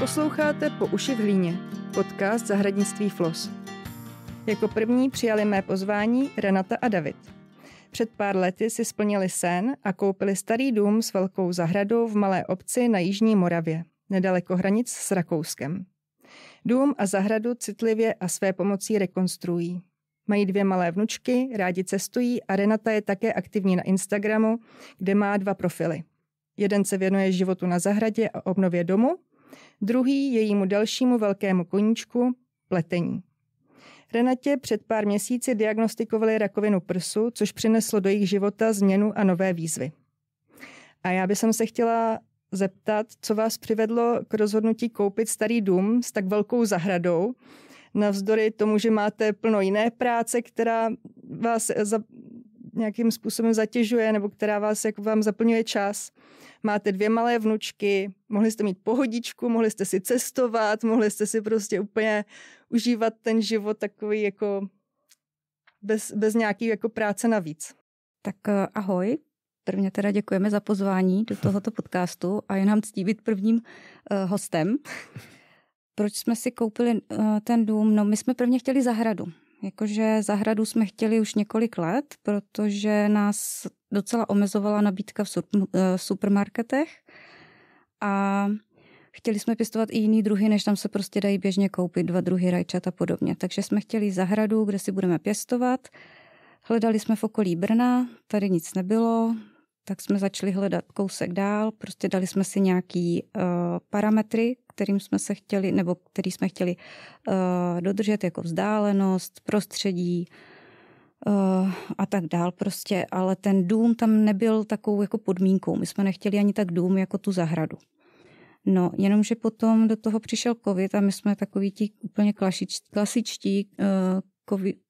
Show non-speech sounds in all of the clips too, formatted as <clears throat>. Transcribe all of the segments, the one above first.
Posloucháte Po uši v hlíně, podcast Zahradnictví Flos. Jako první přijali mé pozvání Renata a David. Před pár lety si splnili sen a koupili starý dům s velkou zahradou v malé obci na Jižní Moravě, nedaleko hranic s Rakouskem. Dům a zahradu citlivě a své pomocí rekonstruují. Mají dvě malé vnučky, rádi cestují a Renata je také aktivní na Instagramu, kde má dva profily. Jeden se věnuje životu na zahradě a obnově domu Druhý jejímu dalšímu velkému koníčku pletení. Renatě před pár měsíci diagnostikovali rakovinu prsu, což přineslo do jejich života změnu a nové výzvy. A já bych se chtěla zeptat, co vás přivedlo k rozhodnutí koupit starý dům s tak velkou zahradou, navzdory tomu, že máte plno jiné práce, která vás za, nějakým způsobem zatěžuje nebo která vás jako vám zaplňuje čas. Máte dvě malé vnučky, mohli jste mít pohodičku, mohli jste si cestovat, mohli jste si prostě úplně užívat ten život takový jako bez, bez nějaký jako práce navíc. Tak eh, ahoj, Prvně teda děkujeme za pozvání do <laughs> tohoto podcastu a je nám ctí být prvním uh, hostem. <laughs> Proč jsme si koupili uh, ten dům? No, my jsme prvně chtěli zahradu. Jakože zahradu jsme chtěli už několik let, protože nás docela omezovala nabídka eh, v supermarketech a chtěli jsme pěstovat i jiný druhy, než tam se prostě dají běžně koupit, dva druhy rajčat a podobně. Takže jsme chtěli zahradu, kde si budeme pěstovat. Hledali jsme v okolí Brna, tady nic nebylo, tak jsme začali hledat kousek dál, prostě dali jsme si nějaký uh, parametry, kterým jsme se chtěli, nebo který jsme chtěli uh, dodržet, jako vzdálenost, prostředí uh, a tak dál prostě, ale ten dům tam nebyl takovou jako podmínkou, my jsme nechtěli ani tak dům jako tu zahradu. No, jenomže potom do toho přišel covid a my jsme takový ti úplně klasičtí, klasičtí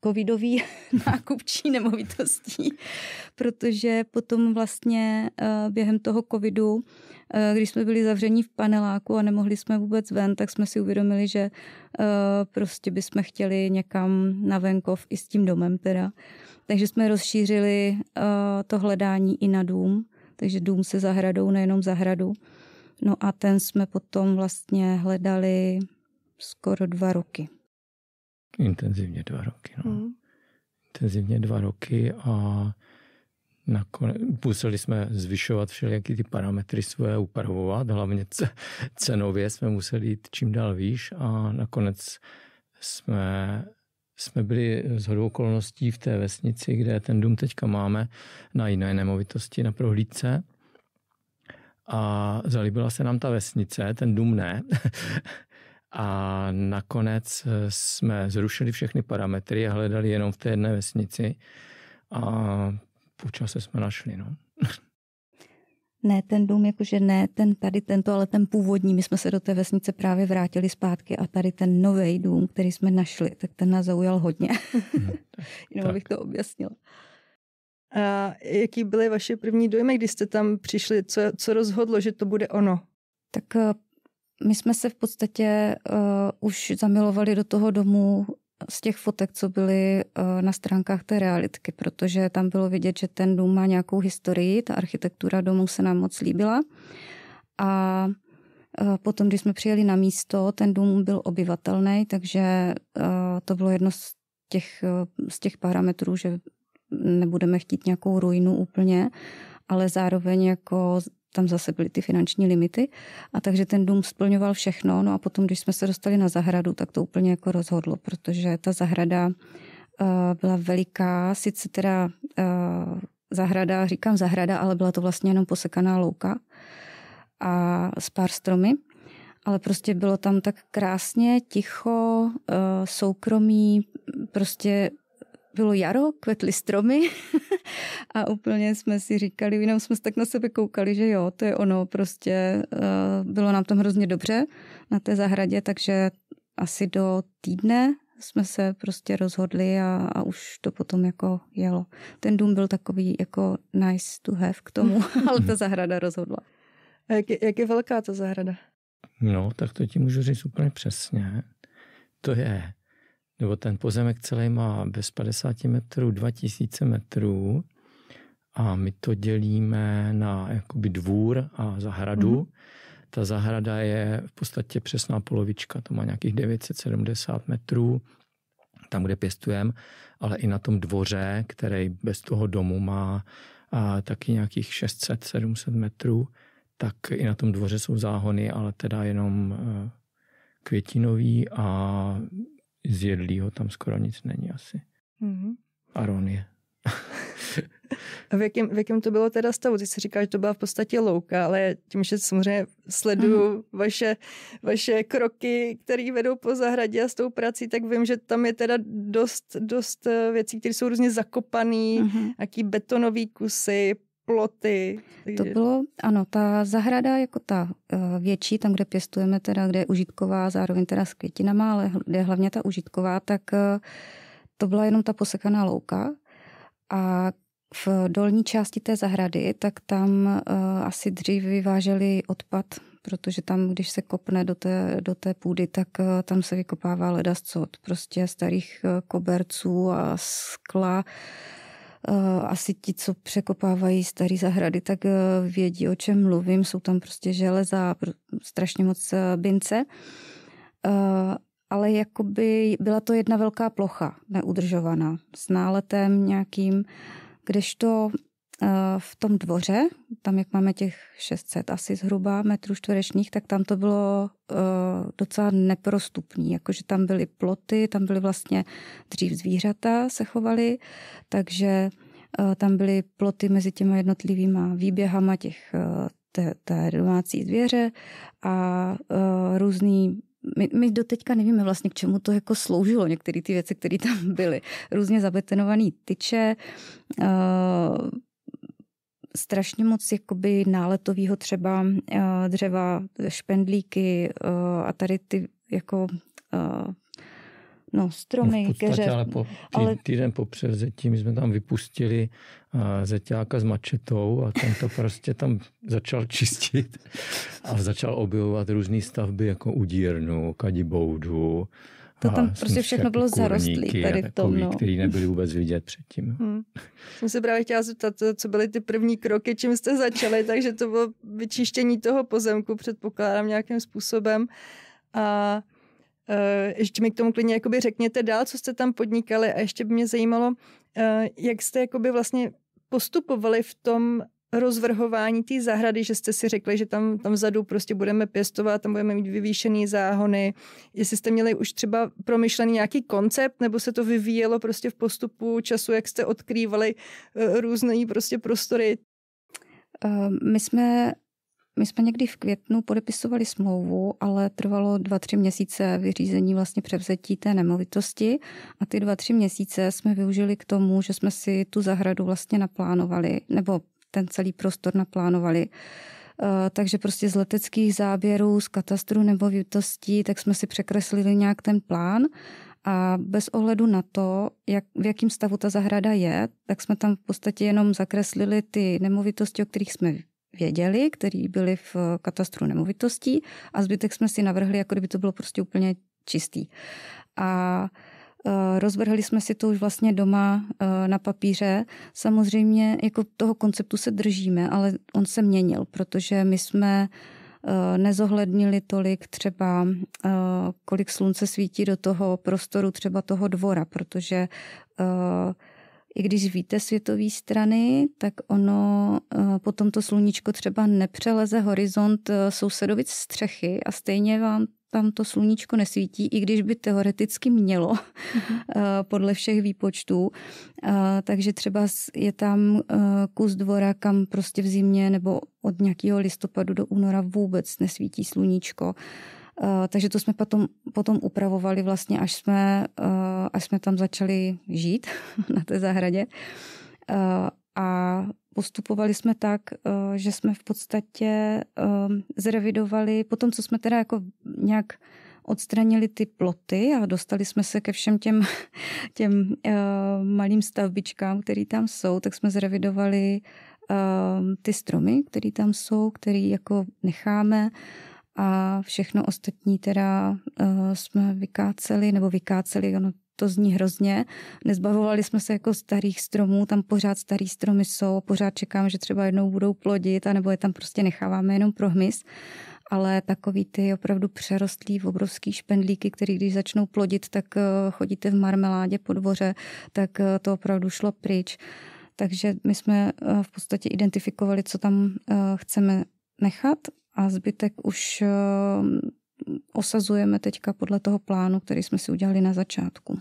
covidový <laughs> nákupčí nemovitostí, protože potom vlastně eh, během toho covidu, eh, když jsme byli zavření v paneláku a nemohli jsme vůbec ven, tak jsme si uvědomili, že eh, prostě bychom chtěli někam na venkov i s tím domem teda. Takže jsme rozšířili to hledání i na dům, takže dům se zahradou, nejenom zahradu. No a ten jsme potom vlastně hledali skoro dva roky. Intenzivně dva roky, no. Mm. Intenzivně dva roky a nakonec, museli jsme zvyšovat všelijaký ty parametry svoje, upravovat, hlavně cenově jsme museli jít čím dál výš a nakonec jsme, jsme byli z hodou okolností v té vesnici, kde ten dům teďka máme, na jiné nemovitosti, na prohlídce a zalíbila se nám ta vesnice, ten dům ne, a nakonec eh, jsme zrušili všechny parametry a hledali jenom v té jedné vesnici a po čase jsme našli. No. <laughs> ne ten dům, jakože ne ten tady tento, ale ten původní. My jsme se do té vesnice právě vrátili zpátky a tady ten nový dům, který jsme našli, tak ten nás zaujal hodně. Hmm, <laughs> <laughs> Jenom tak. bych to objasnila. A jaký byly vaše první dojmy, když jste tam přišli? Co, co rozhodlo, že to bude ono? Tak eh, my jsme se v podstatě uh, už zamilovali do toho domu z těch fotek, co byly uh, na stránkách té realitky, protože tam bylo vidět, že ten dům má nějakou historii, ta architektura domu se nám moc líbila. A uh, potom, když jsme přijeli na místo, ten dům byl obyvatelný, takže uh, to bylo jedno z těch, uh, z těch parametrů, že nebudeme chtít nějakou ruinu úplně, ale zároveň jako tam zase byly ty finanční limity. A takže ten dům splňoval všechno. No a potom, když jsme se dostali na zahradu, tak to úplně jako rozhodlo, protože ta zahrada uh, byla veliká, sice teda uh, zahrada, říkám zahrada, ale byla to vlastně jenom posekaná louka a s pár stromy. Ale prostě bylo tam tak krásně, ticho, uh, soukromí, prostě bylo jaro, kvetly stromy <laughs> a úplně jsme si říkali, jenom jsme se tak na sebe koukali, že jo, to je ono, prostě eh, bylo nám tam hrozně dobře na té zahradě, takže asi do týdne jsme se prostě rozhodli a, a už to potom jako jelo. Ten dům byl takový jako nice to have k tomu, <laughs> ale ta zahrada rozhodla. A jak je, jak je velká ta zahrada? No, tak to ti můžu říct úplně přesně. To je nebo ten pozemek celý má bez 50 metrů 2000 metrů a my to dělíme na jakoby dvůr a zahradu. Mm-hmm. Ta zahrada je v podstatě přesná polovička, to má nějakých 970 metrů, tam, kde pěstujeme, ale i na tom dvoře, který bez toho domu má a, taky nějakých 600-700 metrů, tak i na tom dvoře jsou záhony, ale teda jenom eh, květinový a z jedlího tam skoro nic není asi. Mm-hmm. Aronie. A v jakém, v jakém to bylo teda stavu? Ty jsi říkal, že to byla v podstatě louka, ale tím, že samozřejmě sleduju mm. vaše, vaše kroky, které vedou po zahradě a s tou prací, tak vím, že tam je teda dost, dost eh, věcí, které jsou různě zakopané, mm-hmm. jaký betonový kusy, ploty. To bylo, ano, ta zahrada jako ta eh, větší, tam, kde pěstujeme teda, kde je užitková, zároveň teda s květinama, ale kde je hlavně ta užitková, tak eh, to byla jenom ta posekaná louka a v dolní části té zahrady, tak tam uh, asi dřív vyváželi odpad, protože tam, když se kopne do té, do té půdy, tak uh, tam se vykopává ledascot, prostě starých uh, koberců a skla. Uh, Eh, asi ti, co překopávají staré zahrady, tak eh, vědí, o čem mluvím. Jsou tam prostě železa, strašně moc eh, bince. Ale jakoby byla to jedna velká plocha, neudržovaná, s náletem nějakým, kdežto Eh, v tom dvoře, tam jak máme těch 600 asi zhruba metrů čtverečních, tak tam to bylo eh, docela neprostupný, jakože tam byly ploty, tam byly vlastně dřív zvířata se chovaly, takže eh, tam byly ploty mezi těma jednotlivýma výběhama těch té, té domácí zvěře a různý my, my teďka nevíme vlastně, k čemu to jako sloužilo, některé ty věci, které tam byly. Různě zabetonované tyče, uh, strašně moc jakoby náletovýho třeba eh, dřeva, špendlíky eh, a tady ty jako eh, no, stromy, no v podstatě, keře. Ale, po, tý, ale týden po převzetí my jsme tam vypustili uh, zeťáka s mačetou a ten to prostě tam začal čistit a začal objevovat různé stavby jako udírnu, kadiboudu, to no Aha, tam prostě všechno jako bylo zarostlý tady v tom. Takový, no. který nebyly vůbec vidět předtím. Hmm. Jsem se právě chtěla zeptat, co byly ty první kroky, čím jste začali, takže to bylo vyčištění toho pozemku, předpokládám nějakým způsobem. A e, ještě mi k tomu klidně jakoby řekněte dál, co jste tam podnikali a ještě by mě zajímalo, e, jak jste jakoby vlastně postupovali v tom rozvrhování té zahrady, že jste si řekli, že tam, tam vzadu prostě budeme pěstovat, tam budeme mít vyvýšený záhony. Jestli jste měli už třeba promyšlený nějaký koncept, nebo se to vyvíjelo prostě v postupu času, jak jste odkrývali eh, různé prostě prostory? Ehm, my jsme, my jsme někdy v květnu podepisovali smlouvu, ale trvalo dva, tři měsíce vyřízení vlastně převzetí té nemovitosti a ty dva, tři měsíce jsme využili k tomu, že jsme si tu zahradu vlastně naplánovali, nebo ten celý prostor naplánovali. Eh, takže prostě z leteckých záběrů, z katastru výtostí, tak jsme si překreslili nějak ten plán a bez ohledu na to, jak, v jakém stavu ta zahrada je, tak jsme tam v podstatě jenom zakreslili ty nemovitosti, o kterých jsme věděli, které byly v katastru nemovitostí a zbytek jsme si navrhli, jako kdyby to bylo prostě úplně čistý. A uh, Eh, rozvrhli jsme si to už vlastně doma eh, na papíře. Samozřejmě jako toho konceptu se držíme, ale on se měnil, protože my jsme eh, nezohlednili tolik třeba, kolik slunce svítí do toho prostoru třeba toho dvora, protože i když víte světové strany, tak ono potom to sluníčko třeba nepřeleze horizont sousedovic střechy a stejně vám tam to sluníčko nesvítí, i když by teoreticky mělo mhm. eh, podle všech výpočtů. Eh, takže třeba je tam eh, kus dvora, kam prostě v zimě nebo od nějakého listopadu do února vůbec nesvítí sluníčko. Takže to jsme potom, potom upravovali vlastně, až jsme, až jsme tam začali žít <laughs> na té zahradě. A postupovali jsme tak, že jsme v podstatě ehm, zrevidovali, potom co jsme teda jako nějak odstranili ty ploty a dostali jsme se ke všem těm, <laughs> těm ehm, malým stavbičkám, které tam jsou, tak jsme zrevidovali ehm, ty stromy, které tam jsou, které jako necháme a všechno ostatní teda jsme vykáceli, nebo vykáceli, ono to zní hrozně. Nezbavovali jsme se jako starých stromů, tam pořád starý stromy jsou, pořád čekám, že třeba jednou budou plodit, anebo je tam prostě necháváme jenom pro hmyz ale takový ty opravdu přerostlý obrovský špendlíky, který když začnou plodit, tak eh, chodíte v marmeládě po dvoře, tak eh, to opravdu šlo pryč. Takže my jsme eh, v podstatě identifikovali, co tam chceme nechat a zbytek už osazujeme teďka podle toho plánu, který jsme si udělali na začátku.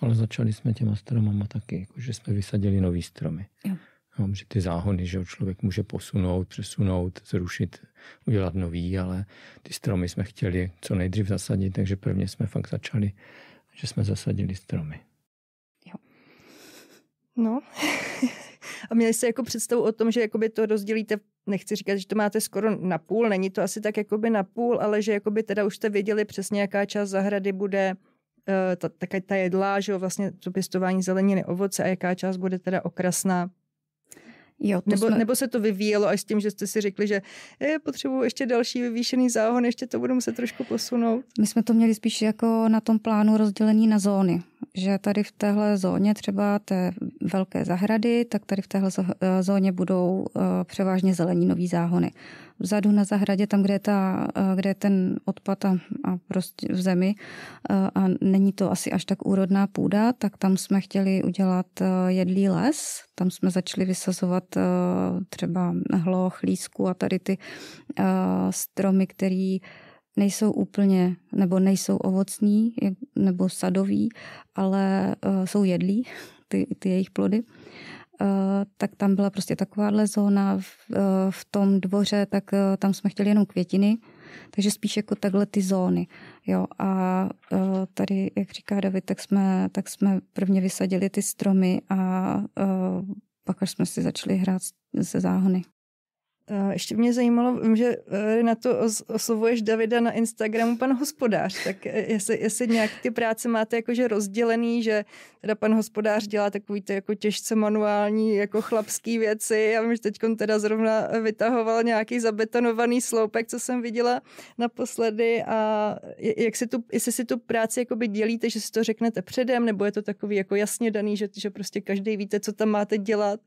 Ale začali jsme těma stromama taky, jako že jsme vysadili nový stromy. Jo. No, že ty záhony, že člověk může posunout, přesunout, zrušit, udělat nový, ale ty stromy jsme chtěli co nejdřív zasadit, takže prvně jsme fakt začali, že jsme zasadili stromy. Jo. No. <laughs> A měli jste jako představu o tom, že jakoby to rozdělíte, nechci říkat, že to máte skoro na půl, není to asi tak jakoby na půl, ale že jakoby teda už jste věděli přesně, jaká část zahrady bude tak eh, ta jedla, že jo, vlastně to pěstování zeleniny, ovoce a jaká část bude teda okrasná. Jo, nebo, jsme... nebo se to vyvíjelo až s tím, že jste si řekli, že je, eh, potřebuji ještě další vyvýšený záhon, ještě to budu muset trošku posunout? My jsme to měli spíš jako na tom plánu rozdělení na zóny že tady v téhle zóně třeba té velké zahrady, tak tady v téhle eh, zóně budou eh, převážně zeleninové záhony. Vzadu na zahradě, tam, kde je, ta, eh, kde je ten odpad a, a prostě v zemi a není to asi až tak úrodná půda, tak tam jsme chtěli udělat jedlý les. Tam jsme začali vysazovat třeba hloch, lísku a tady ty stromy, které nejsou úplně, nebo nejsou ovocní, nebo sadoví, ale uh, jsou jedlí, <laughs> ty, ty jejich plody. Uh, tak tam byla prostě takováhle zóna. V, uh, v tom dvoře, tak uh, tam jsme chtěli jenom květiny, takže spíš jako takhle ty zóny. Jo, a tady, jak říká David, tak jsme, tak jsme prvně vysadili ty stromy a pak až jsme si začali hrát se záhony ještě mě zajímalo, vím, že eh, na to oslovuješ Davida na Instagramu pan hospodář, tak eh, jestli, jestli nějak ty práce máte jakože rozdělený, že teda pan hospodář dělá takový ty jako těžce manuální, jako chlapský věci, já vím, že teď teda zrovna vytahoval nějaký zabetonovaný sloupek, co jsem viděla naposledy a jak si tu, jestli si tu práci jakoby dělíte, že si to řeknete předem, nebo je to takový jako jasně daný, že, že prostě každý víte, co tam máte dělat.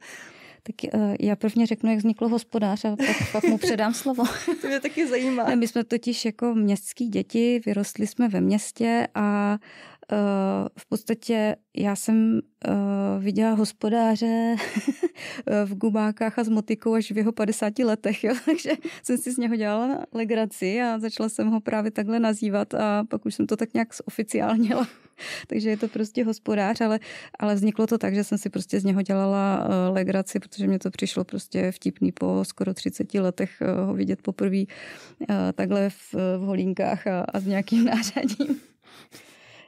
Tak eh, já prvně řeknu, jak vzniklo hospodář a pak, pak mu předám slovo. to mě taky zajímá. <laughs> My jsme totiž jako městský děti, vyrostli jsme ve městě a Eh, v podstatě já jsem eh, viděla hospodáře <laughs> v gubákách a s motikou až v jeho 50 letech, jo? <laughs> takže jsem si z něho dělala legraci a začala jsem ho právě takhle nazývat a pak už jsem to tak nějak zoficiálnila. <laughs> takže je to prostě hospodář, ale, ale vzniklo to tak, že jsem si prostě z něho dělala eh, legraci, protože mě to přišlo prostě vtipný po skoro 30 letech ho vidět poprvé takhle v, v holínkách a, a s nějakým nářadím.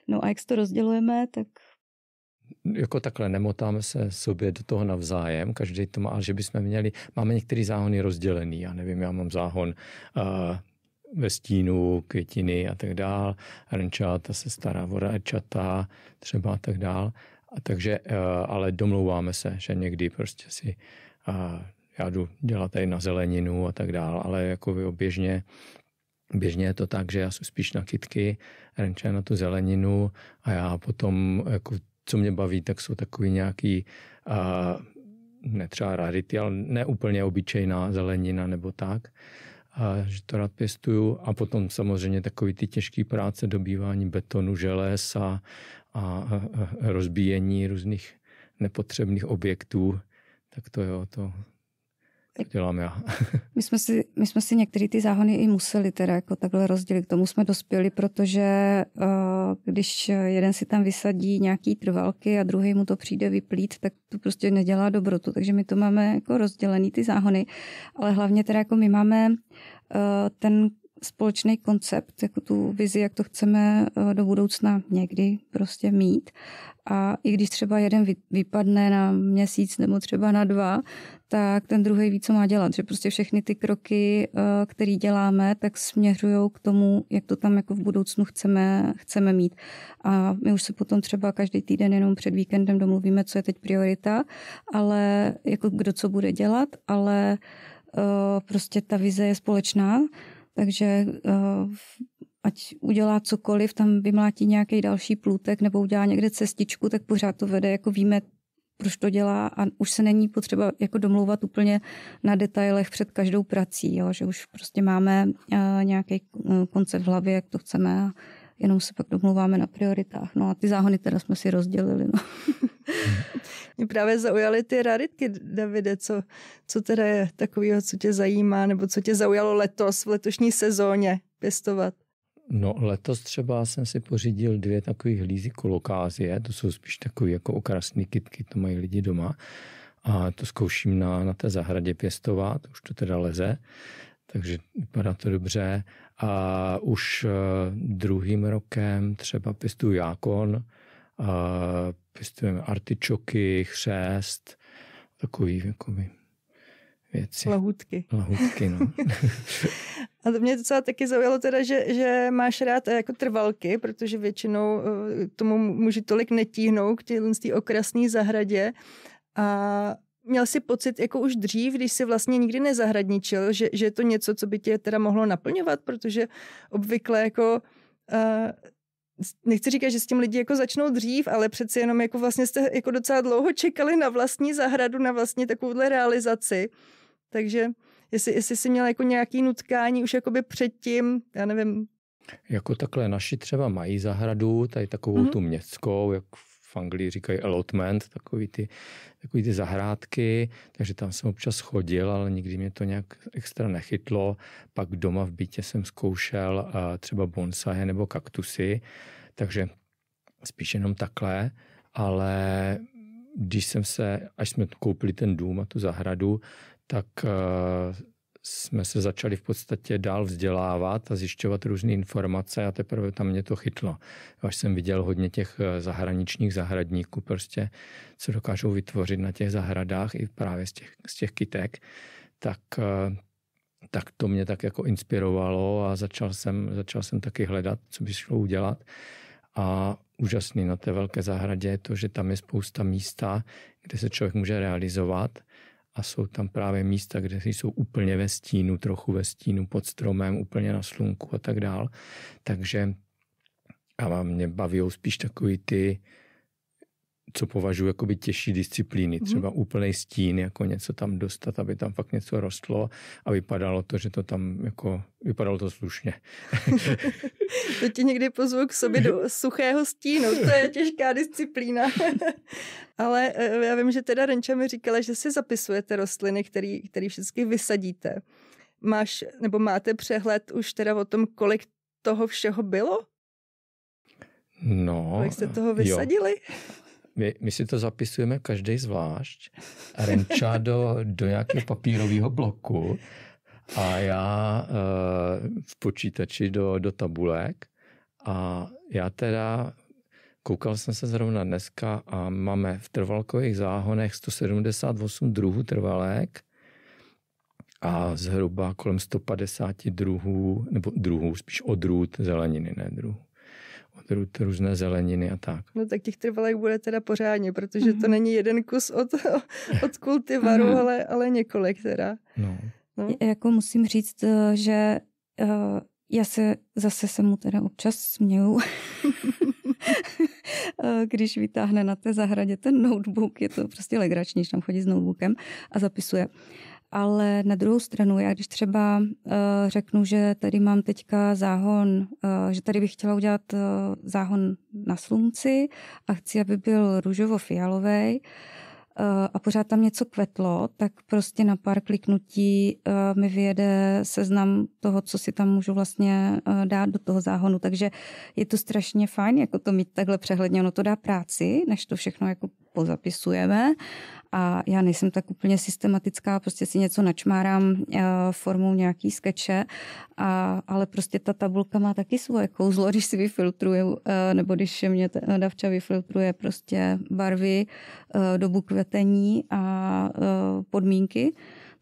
No a jak to rozdělujeme, tak jako takhle nemotáme se sobě do toho navzájem, každý to má, ale že bychom měli, máme některé záhony rozdělený, já nevím, já mám záhon uh, ve stínu, květiny a tak dál, rančáta se stará o čata třeba a tak dál, a takže, uh, ale domlouváme se, že někdy prostě si uh, já jdu dělat tady na zeleninu a tak dál, ale jako běžně Běžně je to tak, že já jsem spíš na kytky, renče na tu zeleninu a já potom, jako, co mě baví, tak jsou takový nějaký a, ne třeba rarity, ale ne úplně obyčejná zelenina nebo tak, a, že to rád pěstuju. A potom samozřejmě takový ty těžké práce, dobývání betonu, želez a, a, a rozbíjení různých nepotřebných objektů, tak to jo, to, tak dělám já. <laughs> my, jsme si, my jsme si některé ty záhony i museli teda jako takhle rozdělit. K tomu jsme dospěli, protože uh, když jeden si tam vysadí nějaký trvalky a druhý mu to přijde vyplít, tak to prostě nedělá dobrotu. Takže my to máme jako rozdělený ty záhony. Ale hlavně teda jako my máme uh, ten společný koncept, jako tu vizi, jak to chceme eh, do budoucna někdy prostě mít. A i když třeba jeden vypadne na měsíc nebo třeba na dva, tak ten druhý ví, co má dělat. Že prostě všechny ty kroky, eh, které děláme, tak směřují k tomu, jak to tam jako v budoucnu chceme, chceme mít. A my už se potom třeba každý týden jenom před víkendem domluvíme, co je teď priorita, ale jako kdo co bude dělat, ale eh, prostě ta vize je společná takže eh, ať udělá cokoliv, tam vymlátí nějaký další plůtek nebo udělá někde cestičku, tak pořád to vede, jako víme, proč to dělá a už se není potřeba jako domlouvat úplně na detailech před každou prací, jo? že už prostě máme eh, nějaký eh, koncept v hlavě, jak to chceme a jenom se pak domlouváme na prioritách. No a ty záhony teda jsme si rozdělili. No. <laughs> <laughs> Mě právě zaujaly ty raritky, Davide, co, co teda je takového, co tě zajímá, nebo co tě zaujalo letos v letošní sezóně pěstovat? No letos třeba jsem si pořídil dvě takové hlízy kolokázie, to jsou spíš takové jako okrasné kytky, to mají lidi doma. A to zkouším na, na té zahradě pěstovat, už to teda leze, takže vypadá to dobře. A už eh, druhým rokem třeba pěstuju jákon, pěstujeme artičoky, chřest, takový jakoby, věci. Lahutky. Lahutky, no. <laughs> A to mě docela taky zaujalo teda, že, že máš rád jako trvalky, protože většinou eh, tomu muži tolik netíhnou k té okrasné zahradě. A měl si pocit jako už dřív, když si vlastně nikdy nezahradničil, že, že je to něco, co by tě teda mohlo naplňovat, protože obvykle jako uh, nechci říkat, že s tím lidi jako začnou dřív, ale přeci jenom jako vlastně jste jako docela dlouho čekali na vlastní zahradu, na vlastně takovouhle realizaci. Takže jestli, jestli jsi měl jako nějaký nutkání už jakoby předtím, já nevím. Jako takhle naši třeba mají zahradu, tady takovou mm-hmm. tu městskou, jak v v Anglii říkají allotment, takový ty, takový ty zahrádky, takže tam jsem občas chodil, ale nikdy mě to nějak extra nechytlo. Pak doma v bytě jsem zkoušel eh, třeba bonsaje nebo kaktusy, takže spíš jenom takhle, ale když jsem se, až jsme koupili ten dům a tu zahradu, tak eh, jsme se začali v podstatě dál vzdělávat a zjišťovat různé informace a teprve tam mě to chytlo. Až jsem viděl hodně těch eh, zahraničních zahradníků, prostě, co dokážou vytvořit na těch zahradách i právě z těch, z těch kytek, tak eh, tak to mě tak jako inspirovalo a začal jsem, začal jsem taky hledat, co by šlo udělat. A úžasný na té velké zahradě je to, že tam je spousta místa, kde se člověk může realizovat – a jsou tam právě místa, kde jsou úplně ve stínu, trochu ve stínu, pod stromem, úplně na slunku a tak dál. Takže a mě baví spíš takový ty co považuji jako by těžší disciplíny, mhm. třeba mm. úplný stín, jako něco tam dostat, aby tam fakt něco rostlo a vypadalo to, že to tam jako, vypadalo to slušně. <laughs> to ti někdy pozvu k sobě do suchého stínu, to je těžká disciplína. <laughs> Ale eh, já vím, že teda Renča mi říkala, že si zapisujete rostliny, které který všechny vysadíte. Máš, nebo máte přehled už teda o tom, kolik toho všeho bylo? No. Kolik jste toho vysadili? Jo my, my si to zapisujeme každý zvlášť, Renča do, do nějakého papírového bloku a já uh, v počítači do, do tabulek a já teda koukal jsem se zrovna dneska a máme v trvalkových záhonech 178 druhů trvalek a zhruba kolem 150 druhů, nebo druhů, spíš odrůd zeleniny, ne druhů různé zeleniny a tak. No tak těch trvalek bude teda pořádně, protože mm-hmm. to mhm. není jeden kus od, <laughs> od kultivaru, mm-hmm. ale, ale několik teda. No. No. Jako musím říct, eh, že eh, já se zase se mu teda občas směju, <laughs> eh, když vytáhne na té zahradě ten notebook, je to prostě legrační, že tam chodí s notebookem a zapisuje. Uh, ale na druhou stranu, já když třeba uh, řeknu, že tady mám teďka záhon, uh, že tady bych chtěla udělat uh, záhon na slunci a chci, aby byl růžovo-fialový, uh, a pořád tam něco kvetlo, tak prostě na pár kliknutí uh, mi vyjede seznam toho, co si tam můžu vlastně uh, dát do toho záhonu. Takže je to strašně fajn, jako to mít takhle přehledně. Ono to dá práci, než to všechno jako pozapisujeme a já nejsem tak úplně systematická, prostě si něco načmárám eh, formou nějaký skeče, a, ale prostě ta tabulka má taky svoje kouzlo, <laughs> když si vyfiltruje eh, nebo když mě Davča vyfiltruje prostě barvy, eh, dobu kvetení a podmínky,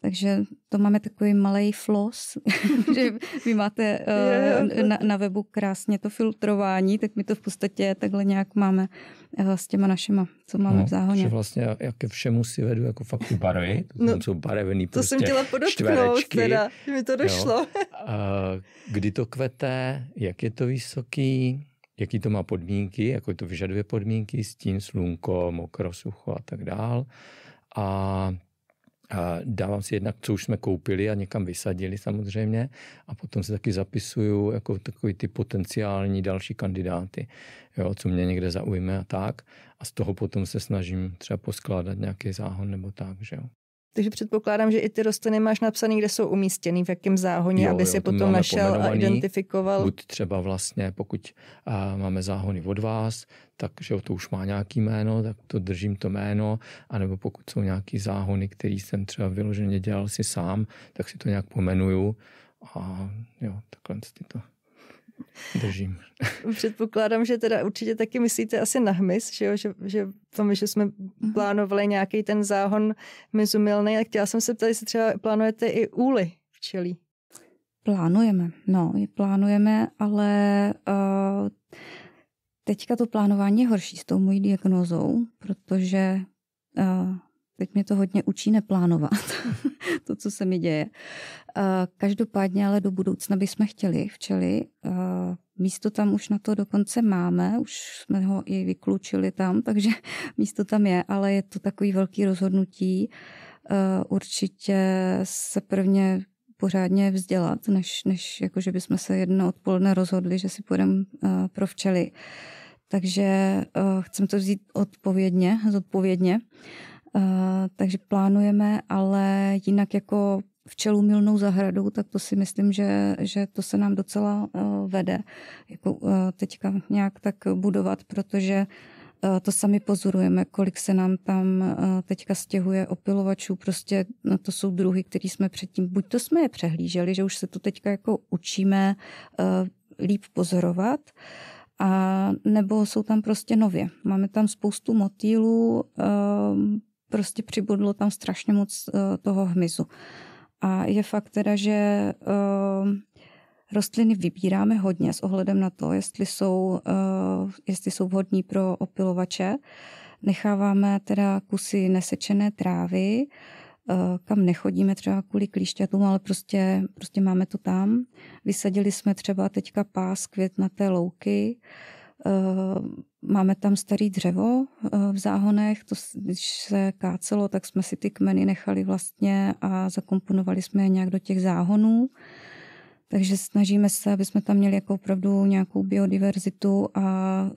takže to máme takový malý flos, <laughs> že vy máte uh, na, na webu krásně to filtrování, tak my to v podstatě takhle nějak máme uh, s těma našima, co máme no, v záhoně. vlastně jak ke všemu si vedu jako fakt ty barvy, no, jsou barevný to prostě jsem chtěla podotknout teda, mi to došlo. Jo. Eh, kdy to kvete, jak je to vysoký, jaký to má podmínky, jako to vyžaduje podmínky, stín, slunko, mokro, sucho a tak dál. A a dávám si jednak, co už jsme koupili a někam vysadili samozřejmě a potom se taky zapisuju jako takový ty potenciální další kandidáty, jo, co mě někde zaujme a tak a z toho potom se snažím třeba poskládat nějaký záhon nebo tak, že jo. Takže předpokládám, že i ty rostliny máš napsané, kde jsou umístěny, v jakém záhoně, aby si potom našel a identifikoval. Buď třeba vlastně, pokud uh, máme záhony od vás, takže to už má nějaký jméno, tak to držím to jméno, anebo pokud jsou nějaký záhony, který jsem třeba vyloženě dělal si sám, tak si to nějak pomenuju a jo, takhle si to. Držím. <laughs> Předpokládám, že teda určitě taky myslíte asi na hmyz, že, jo? že, že tom, že jsme mhm. plánovali nějaký ten záhon mizumilný, tak chtěla jsem se ptát, jestli třeba plánujete i úly včelí. Plánujeme, no, plánujeme, ale uh, teďka to plánování je horší s tou mojí diagnozou, protože uh, Teď mě to hodně učí neplánovat, <laughs> to, co se mi děje. Eh, každopádně ale do budoucna bychom chtěli včeli. Eh, místo tam už na to dokonce máme, už jsme ho i vyklučili tam, <laughs> takže místo tam je, ale je to takový velký rozhodnutí. Eh, určitě se prvně pořádně vzdělat, než, než jako, že bychom se jedno odpoledne rozhodli, že si půjdeme pro včely. Takže uh, chcem to vzít odpovědně, zodpovědně. Uh, Eh, takže plánujeme, ale jinak jako včelu milnou zahradu, tak to si myslím, že, že to se nám docela uh, vede. Jako uh, teďka nějak tak budovat, protože uh, to sami pozorujeme, kolik se nám tam uh, teďka stěhuje opilovačů, prostě no, to jsou druhy, které jsme předtím, buď to jsme je přehlíželi, že už se to teďka jako učíme uh, líp pozorovat, a nebo jsou tam prostě nově. Máme tam spoustu motýlů, prostě přibudlo tam strašně moc eh, toho hmyzu. A je fakt teda, že ehm, rostliny vybíráme hodně s ohledem na to, jestli jsou, eh, jestli jsou vhodní pro opilovače. Necháváme teda kusy nesečené trávy, eh, kam nechodíme třeba kvůli klíšťatům, ale prostě, prostě máme to tam. Vysadili jsme třeba teďka pás květnaté louky, uh, Eh, máme tam starý dřevo eh, v záhonech, to, když se kácelo, tak jsme si ty kmeny nechali vlastně a zakomponovali jsme je nějak do těch záhonů. Takže snažíme se, aby jsme tam měli jako opravdu nějakou biodiverzitu a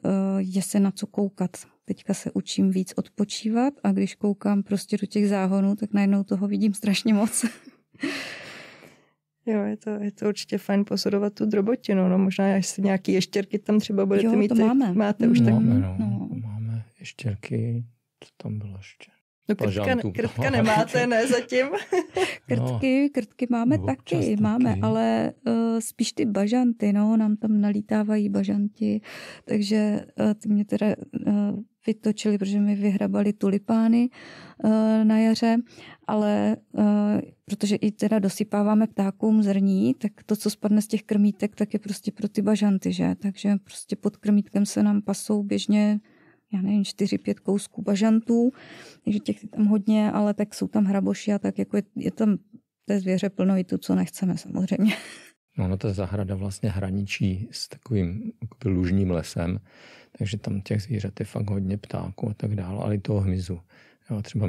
eh, je se na co koukat. Teďka se učím víc odpočívat a když koukám prostě do těch záhonů, tak najednou toho vidím strašně moc. <laughs> Jo, je to, je to určitě fajn posudovat tu drobotinu, no možná až si nějaký ještěrky tam třeba budete jo, mít. to máme. Máte už máme, tak... No, no. Máme ještěrky, co tam bylo ještě? No krtka, krtka nemáte, ne zatím? <laughs> krtky, no, krtky máme taky, taky, máme, ale uh, spíš ty bažanty, no, nám tam nalítávají bažanti, takže uh, ty mě teda uh, vytočili, protože mi vyhrabali tulipány eh, na jaře, ale eh, protože i teda dosypáváme ptákům zrní, tak to, co spadne z těch krmítek, tak je prostě pro ty bažanty, že? Takže prostě pod krmítkem se nám pasou běžně já nevím, čtyři pět kousků bažantů, takže těch je tam hodně, ale tak jsou tam hraboši a tak jako je, je tam té zvěře plno i tu, co nechceme samozřejmě. No, no ta zahrada vlastně hraničí s takovým lužním lesem, takže tam těch zvířat je fakt hodně ptáků a tak dále, ale i toho hmyzu. Jo, třeba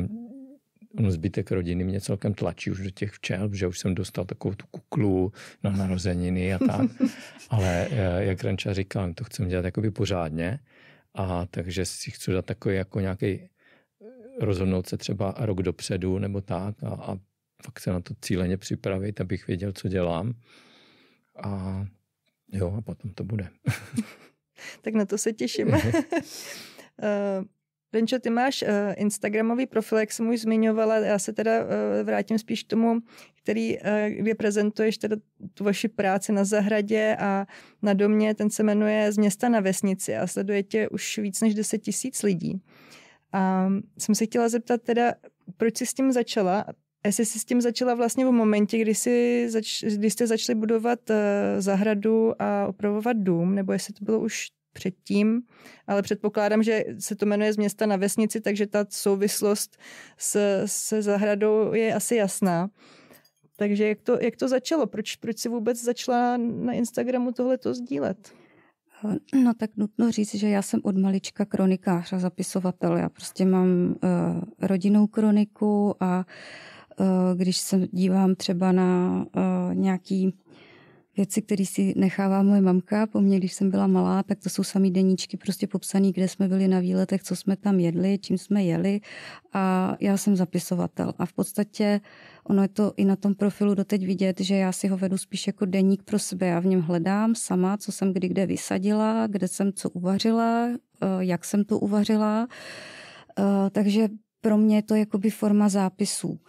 no, zbytek rodiny mě celkem tlačí už do těch včel, že už jsem dostal takovou tu kuklu na narozeniny a tak. <laughs> Ale eh, jak Renča říkal, to chcem dělat jakoby pořádně a takže si chci dát takový jako nějaký eh, rozhodnout se třeba rok dopředu nebo tak a, a fakt se na to cíleně připravit, abych věděl, co dělám. A jo, a potom to bude. <laughs> tak na to se těším. Mhm. <laughs> Eh, Renčo, ty máš eh, Instagramový profil, jak jsem už zmiňovala, já se teda eh, vrátím spíš k tomu, který, uh, teda tu vaši práci na zahradě a na domě, ten se jmenuje Z města na vesnici a sleduje tě už víc než 10 tisíc lidí. A mm, jsem se chtěla zeptat teda, proč jsi s tím začala, jsi si s tím začala vlastně v momentě, kdy, jsi zač, kdy jste začali budovat eh, zahradu a opravovat dům, nebo jestli to bylo už předtím, ale předpokládám, že se to jmenuje z města na vesnici, takže ta souvislost s, se zahradou je asi jasná. Takže jak to, jak to začalo? Proč, proč si vůbec začala na Instagramu tohle to sdílet? Eh, no tak nutno říct, že já jsem od malička kronikář a zapisovatel. Já prostě mám uh, rodinnou kroniku a uh, Eh, když se dívám třeba na eh, nějaký věci, které si nechává moje mamka po mně, když jsem byla malá, tak to jsou samý deníčky prostě popsaný, kde jsme byli na výletech, co jsme tam jedli, čím jsme jeli a já jsem zapisovatel a v podstatě ono je to i na tom profilu doteď vidět, že já si ho vedu spíš jako deník pro sebe, já v něm hledám sama, co jsem kdy kde vysadila, kde jsem co uvařila, eh, jak jsem to uvařila, takže pro mě je to jakoby forma zápisů.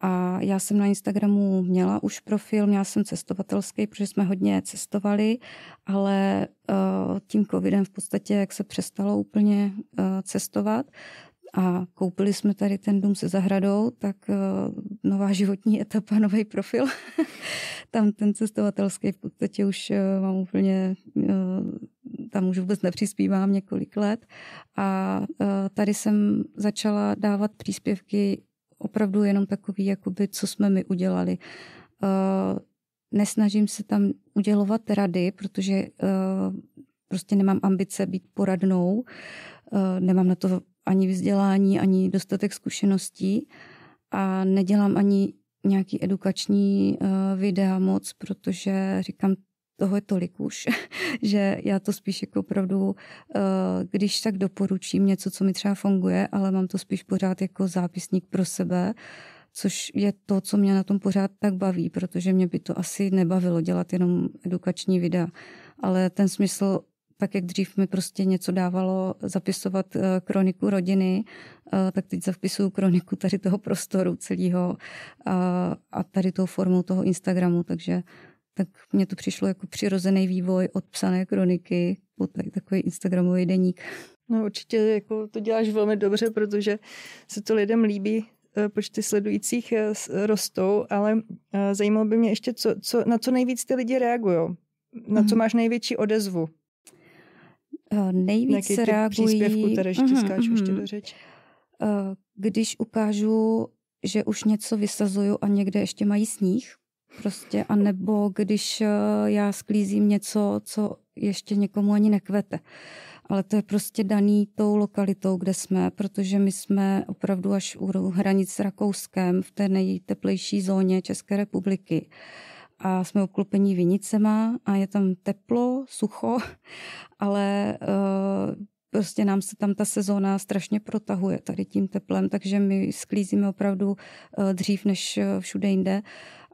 A já jsem na Instagramu měla už profil, měla jsem cestovatelský, protože jsme hodně cestovali, ale eh, tím covidem v podstatě, jak se přestalo úplně eh, cestovat a koupili jsme tady ten dům se zahradou, tak eh, nová životní etapa, <laughs> nový profil. <laughs> tam ten cestovatelský v podstatě už mám úplně tam už vůbec nepřispívám několik let. A tady jsem začala dávat příspěvky opravdu jenom takový, jakoby, co jsme my udělali. Eh, nesnažím se tam udělovat rady, protože eh, prostě nemám ambice být poradnou, eh, nemám na to ani vzdělání, ani dostatek zkušeností a nedělám ani nějaký edukační videa moc, protože říkám, toho je tolik už, <laughs> že já to spíš jako opravdu, eh, když tak doporučím něco, co mi třeba funguje, ale mám to spíš pořád jako zápisník pro sebe, což je to, co mě na tom pořád tak baví, protože mě by to asi nebavilo dělat jenom edukační videa, ale ten smysl tak jak dřív mi prostě něco dávalo zapisovat eh, kroniku rodiny, eh, tak teď zapisuju kroniku tady toho prostoru celého a tady tou formou toho Instagramu, takže tak mně to přišlo jako přirozený vývoj od psané kroniky po tak, takový Instagramový deník. No určitě jako to děláš velmi dobře, protože se to lidem líbí, eh, počty sledujících eh, rostou, ale eh, zajímalo by mě ještě, co, co, na co nejvíc ty lidi reagují. Na co mhm. máš největší odezvu? nejvíc se reagují... příspěvku, tady ještě mhm, mhm. ještě do řeč. když ukážu, že už něco vysazuju a někde ještě mají sníh, Prostě, a nebo když eh, já sklízím něco, co ještě někomu ani nekvete. Ale to je prostě daný tou lokalitou, kde jsme, protože my jsme opravdu až u hranic s Rakouskem v té nejteplejší zóně České republiky a jsme obklopení vinicema a je tam teplo, sucho, <laughs> ale eh, prostě nám se tam ta sezóna strašně protahuje tady tím teplem, takže my sklízíme opravdu eh, dřív než všude jinde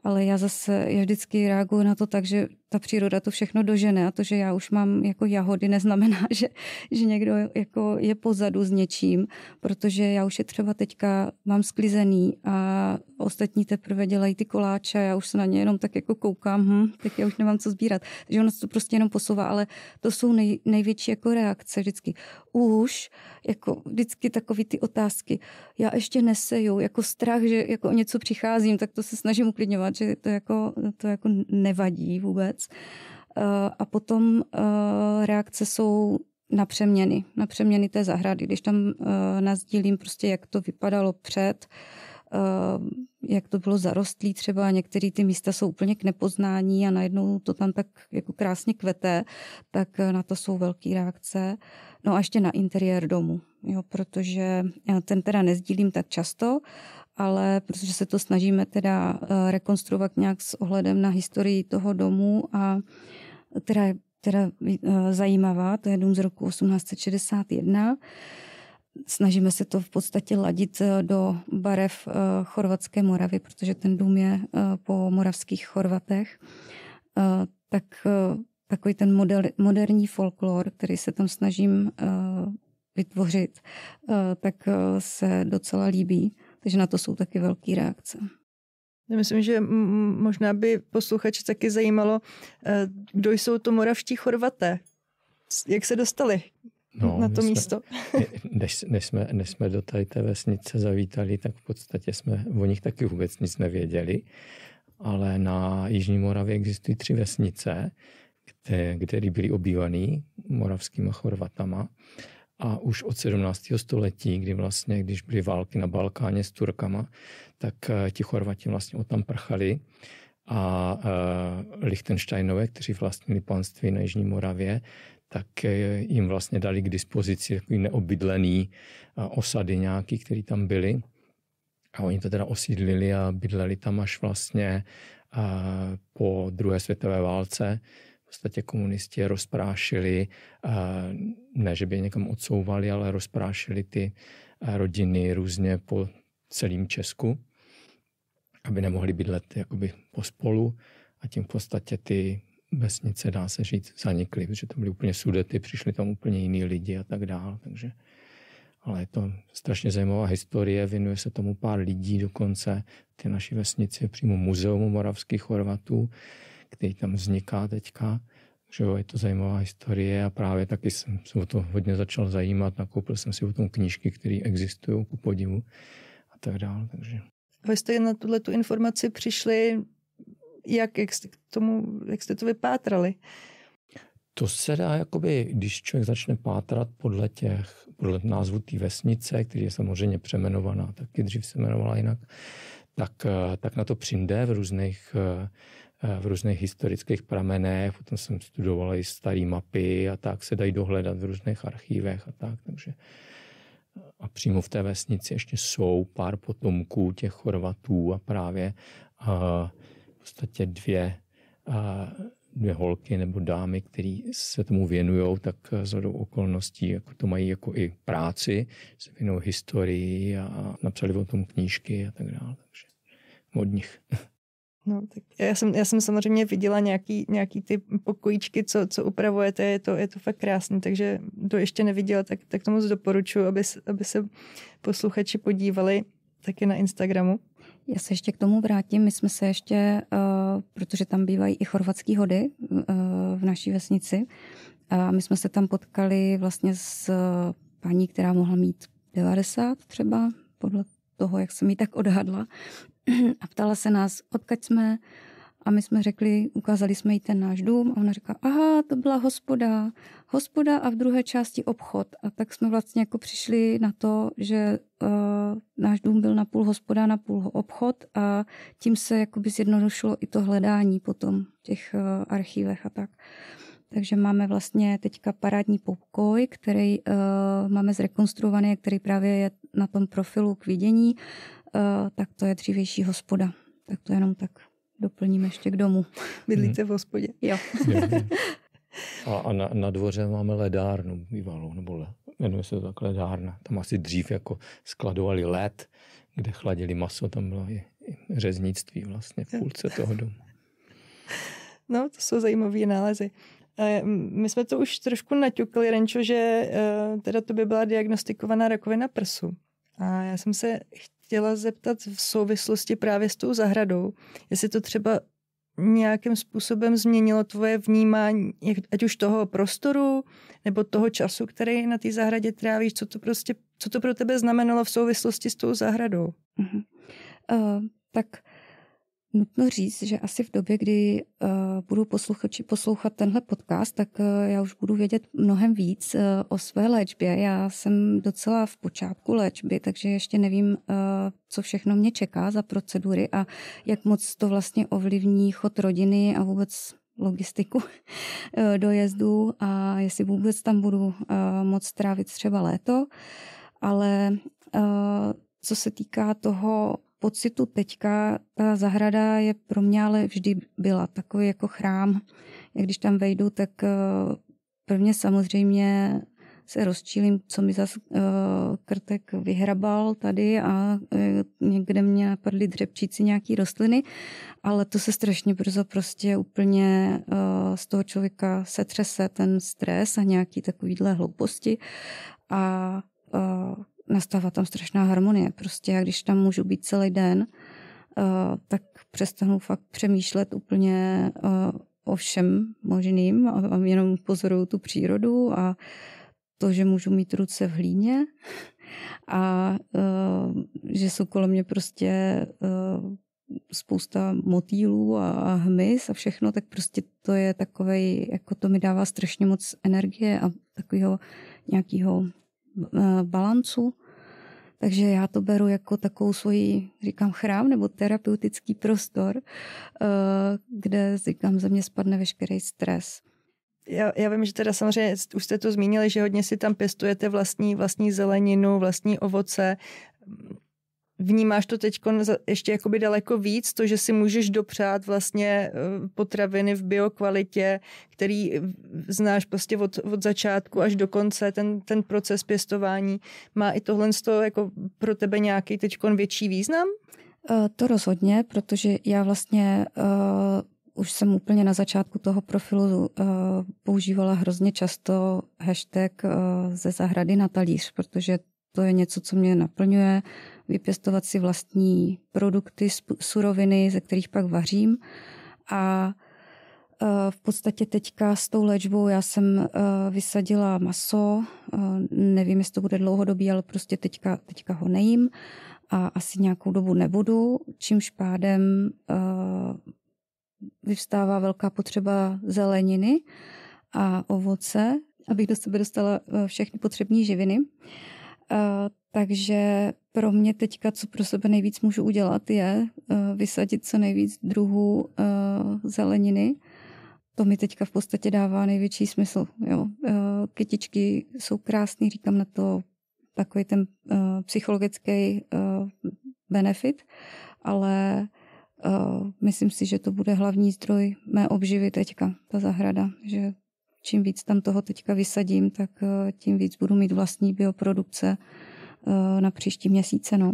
ale já zase, já vždycky reaguju na to tak, že ta příroda to všechno dožene a to, že já už mám jako jahody, neznamená, <laughs> že, že někdo jako je pozadu s něčím, protože já už je třeba teďka mám sklizený a ostatní teprve dělají ty koláče, já už se na ně jenom tak jako koukám, hm, tak já už nemám co sbírat. Takže ono se to prostě jenom posouvá, ale to jsou nej, největší jako reakce vždycky. Už, jako vždycky takový ty otázky, já ještě neseju, jako strach, že jako o něco přicházím, tak to se snažím uklidňovat, že to jako, to jako nevadí vůbec věc. Eh, a potom eh, reakce jsou na přeměny, na přeměny té zahrady. Když tam eh, nazdílím prostě, jak to vypadalo před, jak to bylo zarostlý třeba, některé ty místa jsou úplně k nepoznání a najednou to tam tak jako krásně kvete, tak na to jsou velké reakce. No a ještě na interiér domu, jo, protože já ten teda nezdílím tak často, ale protože se to snažíme teda eh, rekonstruovat nějak s ohledem na historii toho domu, a která je teda eh, zajímavá, to je dům z roku 1861. Snažíme se to v podstatě ladit eh, do barev chorvatské Moravy, protože ten dům je po moravských Chorvatech. Tak takový ten model, moderní folklor, který se tam snažím vytvořit, tak se docela líbí. Takže na to jsou taky velké reakce. Já Myslím, že možná by posluchače taky zajímalo, eh, kdo jsou to moravští Chorvaté. Jak se dostali no, na to jsme, místo? <laughs> Než, než, jsme, než jsme do tady té vesnice zavítali, tak v podstatě jsme o nich taky vůbec nic nevěděli. Ale na Jižní Moravě existují tři vesnice, které, které byly obývané moravskými Chorvatama. A už od 17. století, kdy vlastně, když byly války na Balkáně s Turkama, tak eh, ti Chorvati vlastně od tam prchali a uh, Lichtensteinové, kteří vlastnili panství na Jižní Moravě, tak eh, jim vlastně dali k dispozici takový neobydlený osady nějaký, které tam byly. A oni to teda osídlili a bydleli tam až vlastně po druhé světové válce, podstatě komunisti rozprášili, ne že by je někam odsouvali, ale rozprášili ty rodiny různě po celém Česku, aby nemohli bydlet jakoby pospolu a tím v podstatě ty vesnice, dá se říct, zanikly, protože to byly úplně sudety, přišli tam úplně jiní lidi a tak dál, takže ale je to strašně zajímavá historie, věnuje se tomu pár lidí dokonce, ty naši vesnice, přímo Muzeum moravských Chorvatů, který tam vzniká teďka. Že jo, je to zajímavá historie a právě taky jsem se o to hodně začal zajímat. Nakoupil jsem si o tom knížky, které existují ku podivu a tak dále. Takže. Vy jste na tuhle tu informaci přišli, jak, jak, jste k tomu, jak jste to vypátrali? To se dá, jakoby, když člověk začne pátrat podle těch, podle názvu té vesnice, který je samozřejmě přemenovaná, taky dřív se jmenovala jinak, tak, eh, tak na to přijde v různých eh, Eh, v různých historických pramenech, potom jsem studoval i staré mapy a tak se dají dohledat v různých archívech a tak, takže eh, a přímo v té vesnici ještě jsou pár potomků těch Chorvatů a právě a eh, v podstatě dvě, a dvě holky nebo dámy, které se tomu věnují, tak z okolností jako to mají jako i práci, se věnují historii a napsali o tom knížky a tak dále. Takže od nich. <laughs> No, tak já, jsem, já jsem samozřejmě viděla nějaký, nějaký ty pokojíčky, co, co upravujete, je to, je to fakt krásný, takže to ještě neviděla, tak, tak to moc doporučuji, aby, aby se posluchači podívali taky na Instagramu. Já se ještě k tomu vrátím. My jsme se ještě, uh, protože tam bývají i chorvatský hody uh, v naší vesnici, a my jsme se tam potkali vlastně s eh, paní, která mohla mít 90 třeba, podle toho, jak jsem ji tak odhadla. <clears throat> a ptala se nás, odkud jsme a my jsme řekli, ukázali jsme jí ten náš dům a ona říká, aha, to byla hospoda, hospoda a v druhé části obchod. A tak jsme vlastně jako přišli na to, že uh, náš dům byl na půl hospoda, na půl obchod a tím se jakoby zjednodušilo i to hledání potom v těch uh, archívech a tak. Takže máme vlastně teďka parádní pokoj, který uh, máme zrekonstruovaný, který právě je na tom profilu k vidění. Eh, tak to je dřívější hospoda. Tak to jenom tak doplním ještě k domu. <laughs> Bydlíte hmm. v hospodě? Jo. <laughs> a, a na, na dvoře máme ledárnu bývalou, nebo le, jmenuje se to tak ledárna. Tam asi dřív jako skladovali led, kde chladili maso, tam bylo i, i řeznictví vlastně v půlce toho domu. <laughs> No, to jsou zajímavé nálezy. Eh, my jsme to už trošku naťukli, Renčo, že eh, teda to by byla diagnostikovaná rakovina prsu. A já jsem se chtěla zeptat v souvislosti právě s tou zahradou, jestli to třeba nějakým způsobem změnilo tvoje vnímání, ať už toho prostoru nebo toho času, který na té zahradě trávíš, co to prostě, co to pro tebe znamenalo v souvislosti s tou zahradou? Uh-huh. Uh, tak uh, Nutno říct, že asi v době, kdy uh, eh, budu posluchači poslouchat tenhle podcast, tak uh, já už budu vědět mnohem víc uh, o své léčbě. Já jsem docela v počátku léčby, takže ještě nevím, uh, co všechno mě čeká za procedury a jak moc to vlastně ovlivní chod rodiny a vůbec logistiku <laughs> dojezdu a jestli vůbec tam budu uh, moc trávit třeba léto. Ale uh, co se týká toho pocitu teďka ta zahrada je pro mě ale vždy byla takový jako chrám. Jak když tam vejdu, tak eh, prvně samozřejmě se rozčílím, co mi zase eh, krtek vyhrabal tady a eh, někde mě napadly dřepčíci nějaký rostliny, ale to se strašně brzo prostě úplně z toho člověka setřese ten stres a nějaký takovýhle hlouposti a nastává tam strašná harmonie. Prostě já když tam můžu být celý den, eh, tak přestanu fakt přemýšlet úplně eh, o všem možným a jenom pozoruju tu přírodu a to, že můžu mít ruce v hlíně <laughs> a eh, že jsou kolem mě prostě spousta motýlů a hmyz a všechno, tak prostě to je takovej, jako to mi dává strašně moc energie a takového nějakého Eh, balancu. Takže já to beru jako takovou svoji, říkám, chrám nebo terapeutický prostor, eh, kde, říkám, ze mě spadne veškerý stres. Já, já vím, že teda samozřejmě už jste to zmínili, že hodně si tam pěstujete vlastní, vlastní zeleninu, vlastní ovoce vnímáš to teď ještě jakoby daleko víc, to, že si můžeš dopřát vlastně eh, potraviny v biokvalitě, který eh, znáš prostě od, od začátku až do konce, ten, ten proces pěstování. Má i tohle z toho jako pro tebe nějaký teď větší význam? Eh, to rozhodně, protože já vlastně uh, už jsem úplně na začátku toho profilu uh, používala hrozně často hashtag uh, ze zahrady na talíř, protože to je něco, co mě naplňuje. Uh, vypěstovat si vlastní produkty, suroviny, ze kterých pak vařím. A e, v podstatě teďka s tou léčbou já jsem e, vysadila maso, e, nevím, jestli to bude dlouhodobý, ale prostě teďka, teďka ho nejím a asi nějakou dobu nebudu, čímž pádem vyvstává velká potřeba zeleniny a ovoce, abych do sebe dostala všechny potřební živiny. Takže pro mě teďka, co pro sebe nejvíc můžu udělat, je eh, vysadit co nejvíc druhů eh, zeleniny. To mi teďka v podstatě dává největší smysl. Jo. Eh, kytičky jsou krásné, říkám na to takový ten psychologický benefit, ale myslím si, že to bude hlavní zdroj mé obživy teďka, ta zahrada, že čím víc tam toho teďka vysadím, tak tím víc budu mít vlastní bioprodukce, Eh, na příští měsíce. No.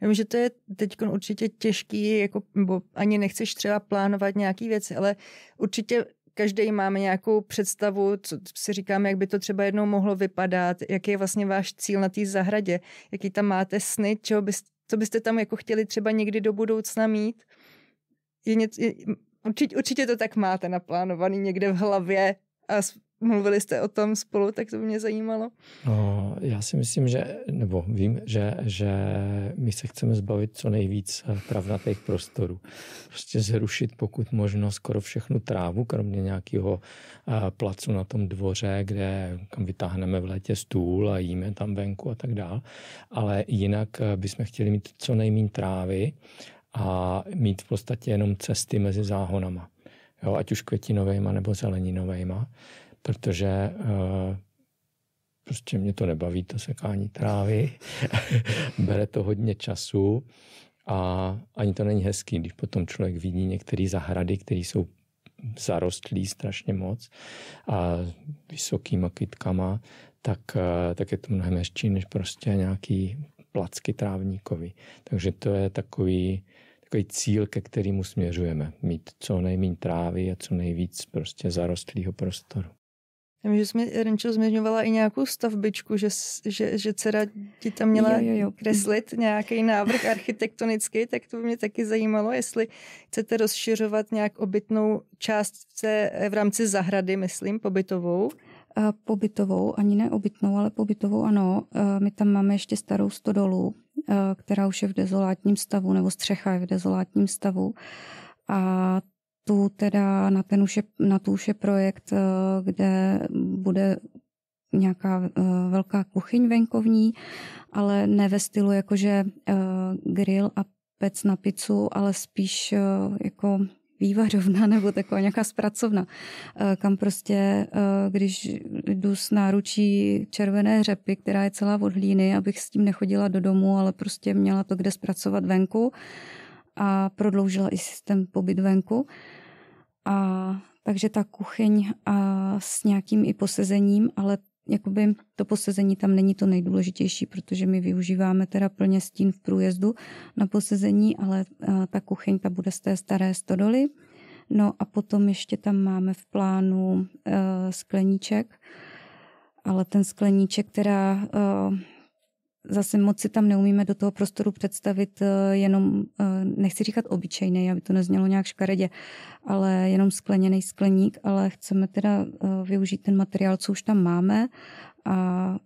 Já vím, že to je teď určitě těžký, jako, nebo ani nechceš třeba plánovat nějaký věci, ale určitě každý máme nějakou představu, co si říkáme, jak by to třeba jednou mohlo vypadat, jaký je vlastně váš cíl na té zahradě, jaký tam máte sny, čeho byste, co byste tam jako chtěli třeba někdy do budoucna mít. Je něco, je, určitě, určitě to tak máte naplánovaný někde v hlavě a Mluvili jste o tom spolu, tak to by mě zajímalo. No, já si myslím, že, nebo vím, že, že my se chceme zbavit co nejvíc pravnatých prostorů. Prostě zrušit pokud možno skoro všechnu trávu, kromě nějakého eh, placu na tom dvoře, kde kam vytáhneme v létě stůl a jíme tam venku a tak dál. Ale jinak eh, bychom chtěli mít co nejméně trávy a mít v podstatě jenom cesty mezi záhonama. Jo, ať už květinovejma nebo zeleninovejma protože eh, prostě mě to nebaví, to sekání trávy, <laughs> bere to hodně času a ani to není hezký, když potom člověk vidí některé zahrady, které jsou zarostlý strašně moc a vysokýma kytkama, tak, eh, tak je to mnohem hezčí než prostě nějaký placky trávníkovi. Takže to je takový, takový cíl, ke kterému směřujeme. Mít co nejméně trávy a co nejvíc prostě zarostlého prostoru. Já vím, že jsme, Renčo, zmiňovala i nějakou stavbičku, že, že, že dcera ti tam měla jo, jo, jo. kreslit nějaký návrh architektonický, tak to by mě taky zajímalo, jestli chcete rozšiřovat nějak obytnou část v rámci zahrady, myslím, pobytovou. A pobytovou, ani ne obytnou, ale pobytovou ano. My tam máme ještě starou stodolu, která už je v dezolátním stavu, nebo střecha je v dezolátním stavu. A tu teda, na ten už je, na tu už je projekt, eh, kde bude nějaká eh, velká kuchyň venkovní, ale ne ve stylu jakože eh, grill a pec na pizzu, ale spíš jako vývařovna <laughs> nebo taková nějaká zpracovna, kam prostě, když jdu s náručí červené řepy, která je celá od hlíny, abych s tím nechodila do domu, ale prostě měla to kde zpracovat venku, a prodloužila i systém pobyt venku. A takže ta kuchyň a s nějakým i posezením, ale jakoby to posezení tam není to nejdůležitější, protože my využíváme teda plně stín v průjezdu na posezení, ale ta kuchyň ta bude z té staré stodoly. No a potom ještě tam máme v plánu e, skleníček, ale ten skleníček, která e, zase moc si tam neumíme do toho prostoru představit eh, jenom, eh, nechci říkat obyčejný, aby to neznělo nějak škaredě, ale jenom skleněný skleník, ale chceme teda eh, využít ten materiál, co už tam máme a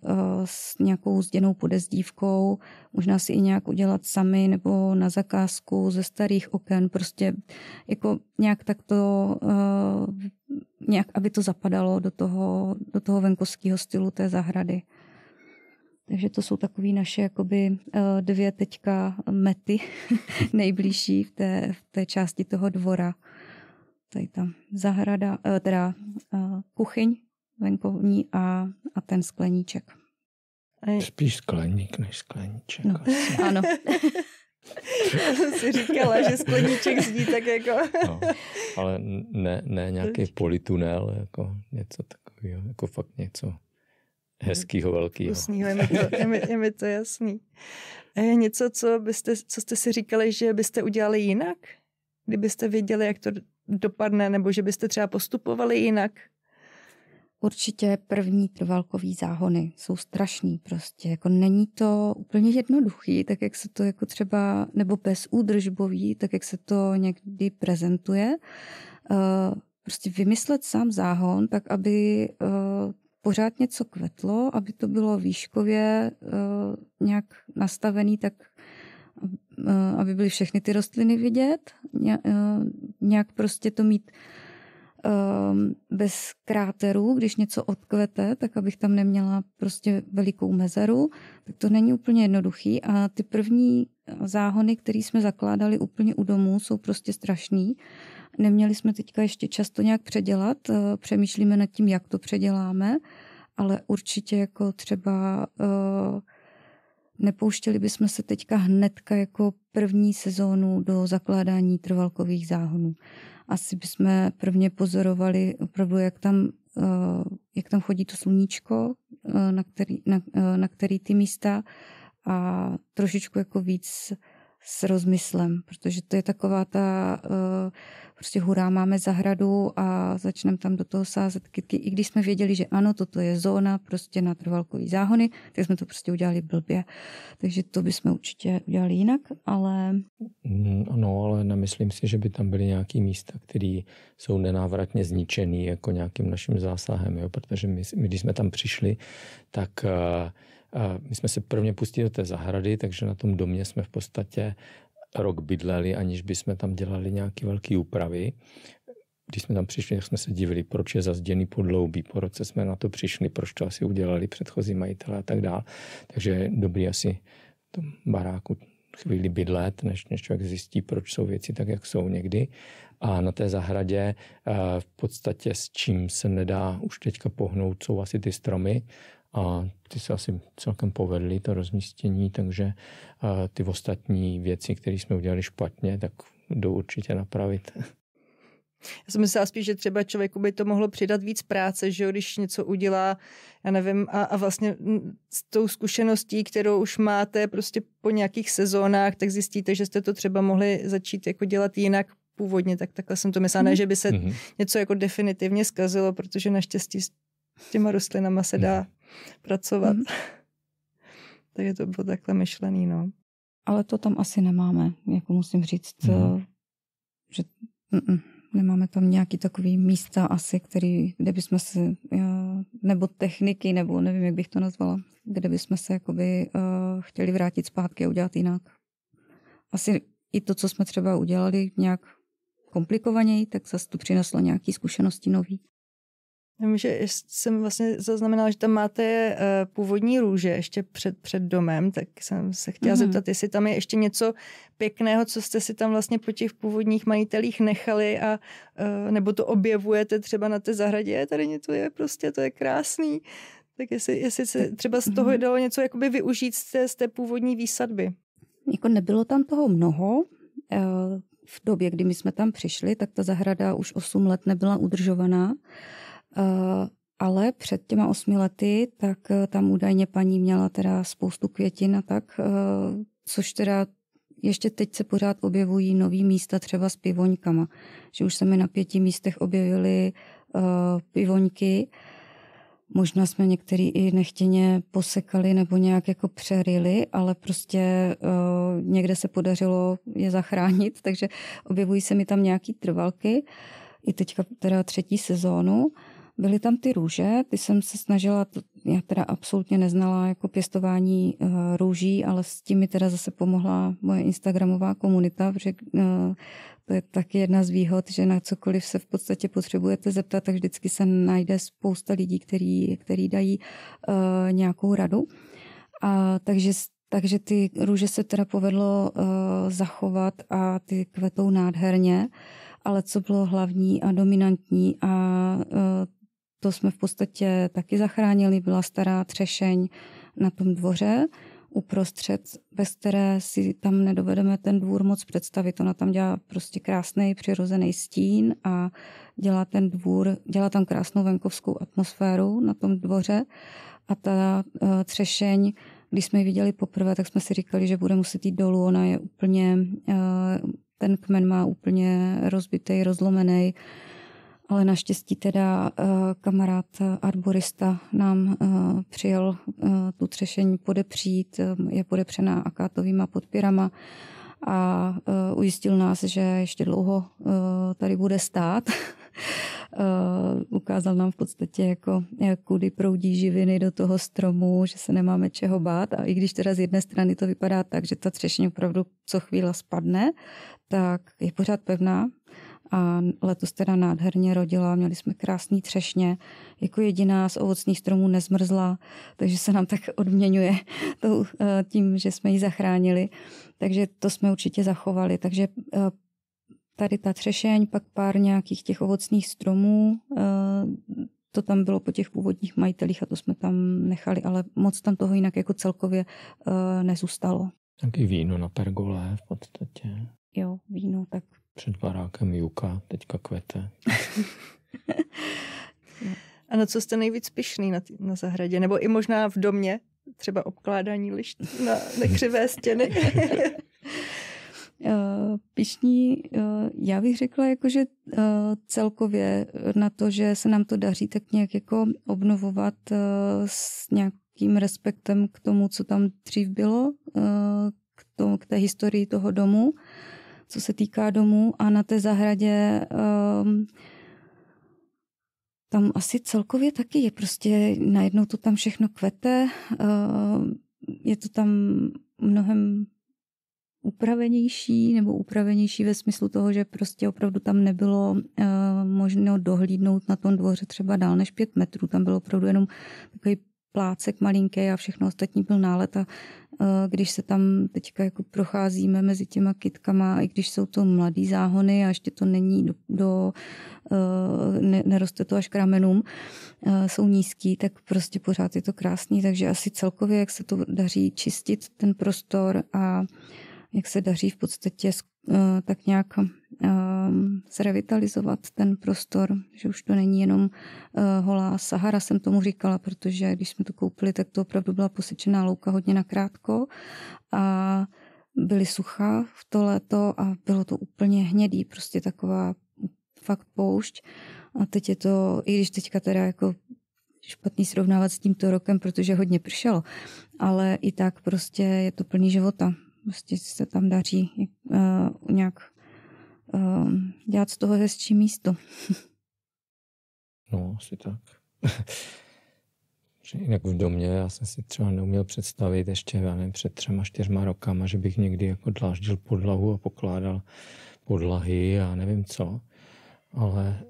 s nějakou zděnou podezdívkou, možná si i nějak udělat sami nebo na zakázku ze starých oken, prostě jako nějak tak to, nějak aby to zapadalo do toho, do toho venkovského stylu té zahrady. Takže to jsou takové naše jakoby eh, dvě teďka mety <laughs> nejbližší v té, v té části toho dvora. Tady ta zahrada, eh, teda eh, kuchyň venkovní a, a ten skleníček. Spíš skleník než skleníček. No. <laughs> Ano. <laughs> si říkala, že skleníček zní tak jako... no, ale ne, ne nějaký politunel, jako něco takového, jako fakt něco hezkýho velkýho. Vkusnýho, je mi to, je mi, je mi to jasný. Je něco, co, byste, co jste si říkali, že byste udělali jinak? Kdybyste věděli, jak to dopadne, nebo že byste třeba postupovali jinak? Určitě první trvalkový záhony jsou strašný prostě, jako není to úplně jednoduchý, tak jak se to jako třeba, nebo bez údržbový tak jak se to někdy prezentuje. Eh, prostě vymyslet sám záhon, tak aby eh, pořád něco kvetlo, aby to bylo výškově eh, nějak nastavený tak, eh, aby byly všechny ty rostliny vidět, eh, nějak prostě to mít bez kráterů, když něco odkvete, tak abych tam neměla prostě velikou mezeru, tak to není úplně jednoduchý a ty první záhony, které jsme zakládali úplně u domu, jsou prostě strašný. Uh, Neměli jsme teďka ještě často nějak předělat, eh, přemýšlíme nad tím, jak to předěláme, ale určitě jako třeba eh, nepouštěli bychom se teďka hnedka jako první sezónu do zakládání trvalkových záhonů. Asi bychom prvně pozorovali opravdu, jak tam, eh, jak tam chodí to sluníčko, na který, na, na který ty místa a trošičku jako víc s rozmyslem, protože to je taková ta, eh, prostě hurá, máme zahradu a začneme tam do toho sázet kytky. I když jsme věděli, že ano, toto je zóna prostě na trvalkový záhony, tak jsme to prostě udělali blbě. Takže to bychom určitě udělali jinak, ale... no, ale nemyslím si, že by tam byly nějaké místa, které jsou nenávratně zničené jako nějakým naším zásahem, jo? protože my, my, když jsme tam přišli, tak uh, my jsme se prvně pustili do té zahrady, takže na tom domě jsme v podstatě rok bydleli, aniž by jsme tam dělali nějaké velké úpravy. Když jsme tam přišli, tak jsme se divili, proč je zazděný podloubí, po roce jsme na to přišli, proč to asi udělali předchozí majitelé a tak dále. Takže je dobrý asi v tom baráku chvíli bydlet, než, než člověk zjistí, proč jsou věci tak, jak jsou někdy. A na té zahradě eh, v podstatě s čím se nedá už teďka pohnout, jsou asi ty stromy a ty se asi celkem povedly, to rozmístění, takže ty ostatní věci, které jsme udělali špatně, tak jdou určitě napravit. Já jsem myslela spíš, že třeba člověku by to mohlo přidat víc práce, že když něco udělá, já nevím, a, a vlastně s tou zkušeností, kterou už máte prostě po nějakých sezónách, tak zjistíte, že jste to třeba mohli začít jako dělat jinak původně, tak takhle jsem to myslela, ne, že by se mm-hmm. něco jako definitivně zkazilo, protože naštěstí s těma rostlinama se mhm. dá pracovat. Mm. <laughs> Takže to bylo takhle myšlený, no. Ale to tam asi nemáme, jako musím říct, mm. že mm, nemáme tam nějaký takový místa asi, který, kde bychom se, eh, nebo techniky, nebo nevím, jak bych to nazvala, kde bychom se jakoby eh, chtěli vrátit zpátky a udělat jinak. Asi i to, co jsme třeba udělali nějak komplikovaněji, tak zase tu přineslo nějaké zkušenosti nový. Vím, že jsem vlastně zaznamenala, že tam máte eh, původní růže ještě před, před domem, tak jsem se chtěla mm-hmm. zeptat, jestli tam je ještě něco pěkného, co jste si tam vlastně po těch původních majitelích nechali a eh, nebo to objevujete třeba na té zahradě, tady něco je prostě, to je krásný. Tak jestli, jestli se třeba z mhm. toho dalo něco jakoby využít z té, z té původní výsadby. Jako nebylo tam toho mnoho, eh, v době, kdy my jsme tam přišli, tak ta zahrada už 8 let nebyla udržovaná. Eh, ale před těma osmi lety, tak eh, tam údajně paní měla teda spoustu květin a tak, eh, což teda ještě teď se pořád objevují nový místa třeba s pivoňkama. Že už se mi na pěti místech objevily pivoňky. Možná jsme některý i nechtěně posekali nebo nějak jako přerili, ale prostě uh, někde se podařilo je zachránit, <laughs> takže objevují se mi tam nějaký trvalky. I teďka teda třetí sezónu. Uh, Byly tam ty růže, ty jsem se snažila, já teda absolutně neznala jako pěstování eh, růží, ale s tím mi teda zase pomohla moje instagramová komunita, protože eh, to je taky jedna z výhod, že na cokoliv se v podstatě potřebujete zeptat, tak vždycky se najde spousta lidí, který, který dají eh, nějakou radu. A, takže takže ty růže se teda povedlo uh, zachovat a ty kvetou nádherně, ale co bylo hlavní a dominantní a uh, to jsme v podstatě taky zachránili. Byla stará třešeň na tom dvoře uprostřed, bez které si tam nedovedeme ten dvůr moc představit. Ona tam dělá prostě krásný přirozený stín a dělá ten dvůr, dělá tam krásnou venkovskou atmosféru na tom dvoře a ta eh, třešeň, když jsme ji viděli poprvé, tak jsme si říkali, že bude muset jít dolů. Ona je úplně, eh, ten kmen má úplně rozbitý, rozlomený ale naštěstí teda eh, kamarád arborista nám eh, přijel eh, tu třešení podepřít, je podepřená akátovýma podpěrama a ujistil nás, že ještě dlouho tady bude stát. <laughs> Ukázal nám v podstatě, jako, kudy jako proudí živiny do toho stromu, že se nemáme čeho bát. A i když teda z jedné strany to vypadá tak, že ta třešně opravdu co chvíla spadne, tak je pořád pevná a letos teda nádherně rodila, měli jsme krásný třešně, jako jediná z ovocných stromů nezmrzla, takže se nám tak odměňuje <laughs> tou, eh, tím, že jsme ji zachránili, takže to jsme určitě zachovali, takže eh, tady ta třešeň, pak pár nějakých těch ovocných stromů, eh, to tam bylo po těch původních majitelích a to jsme tam nechali, ale moc tam toho jinak jako celkově nezůstalo. Taky víno na pergole v podstatě. Jo, víno, tak před barákem Juka, teďka kvete. <laughs> A na co jste nejvíc pišný na, tý, na zahradě? Nebo i možná v domě? Třeba obkládání lišt na, nekřivé stěny? <laughs> Eh, Pišní, eh, já bych řekla, jakože že eh, celkově na to, že se nám to daří tak nějak jako obnovovat s nějakým respektem k tomu, co tam dřív bylo, k, tomu, k té historii toho domu co se týká domu a na té zahradě um, tam asi celkově taky je prostě, najednou to tam všechno kvete, um, je to tam mnohem upravenější nebo upravenější ve smyslu toho, že prostě opravdu tam nebylo uh, ehm, možné dohlídnout na tom dvoře třeba dál než pět metrů. Tam bylo opravdu jenom takový plácek malinký a všechno ostatní byl nálet a Eh, když se tam teďka jako procházíme mezi těma kitkama, i když jsou to mladý záhony a ještě to není do, do eh, ne, neroste to až k ramenům, eh, jsou nízký, tak prostě pořád je to krásný, takže asi celkově, jak se to daří čistit ten prostor a uh, jak se daří v podstatě eh, tak nějak ehm, zrevitalizovat ten prostor, že už to není jenom eh, holá Sahara, jsem tomu říkala, protože když jsme to koupili, tak to opravdu byla posečená louka hodně nakrátko a byly suchá v to léto a bylo to úplně hnědý, prostě taková fakt poušť. A teď je to, i když teďka teda jako špatný srovnávat s tímto rokem, protože hodně pršelo, ale i tak prostě je to plný života prostě se tam daří uh, nějak uh, dělat z toho hezčí místo. no, asi tak. <laughs> Jinak v domě já jsem si třeba neuměl představit ještě, já nevím, před třema, čtyřma rokama, že bych někdy jako dláždil podlahu a pokládal podlahy a nevím co. Ale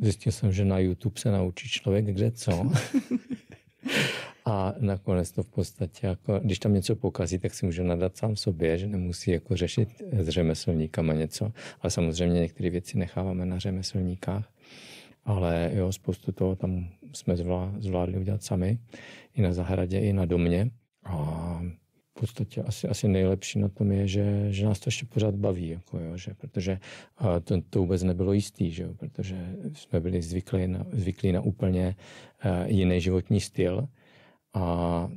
zjistil jsem, že na YouTube se naučí člověk kde co. <laughs> <laughs> A nakonec to v podstatě, jako, když tam něco pokazí, tak si může nadat sám sobě, že nemusí jako řešit s řemeslníkama něco. Ale samozřejmě některé věci necháváme na řemeslníkách. Ale jo, spoustu toho tam jsme zvládli udělat sami, i na zahradě, i na domě. A v podstatě asi, asi nejlepší na tom je, že, že nás to ještě pořád baví, jako jo, že, protože to, to vůbec nebylo jistý, že jo, protože jsme byli zvyklí na, zvyklí na úplně uh, jiný životní styl a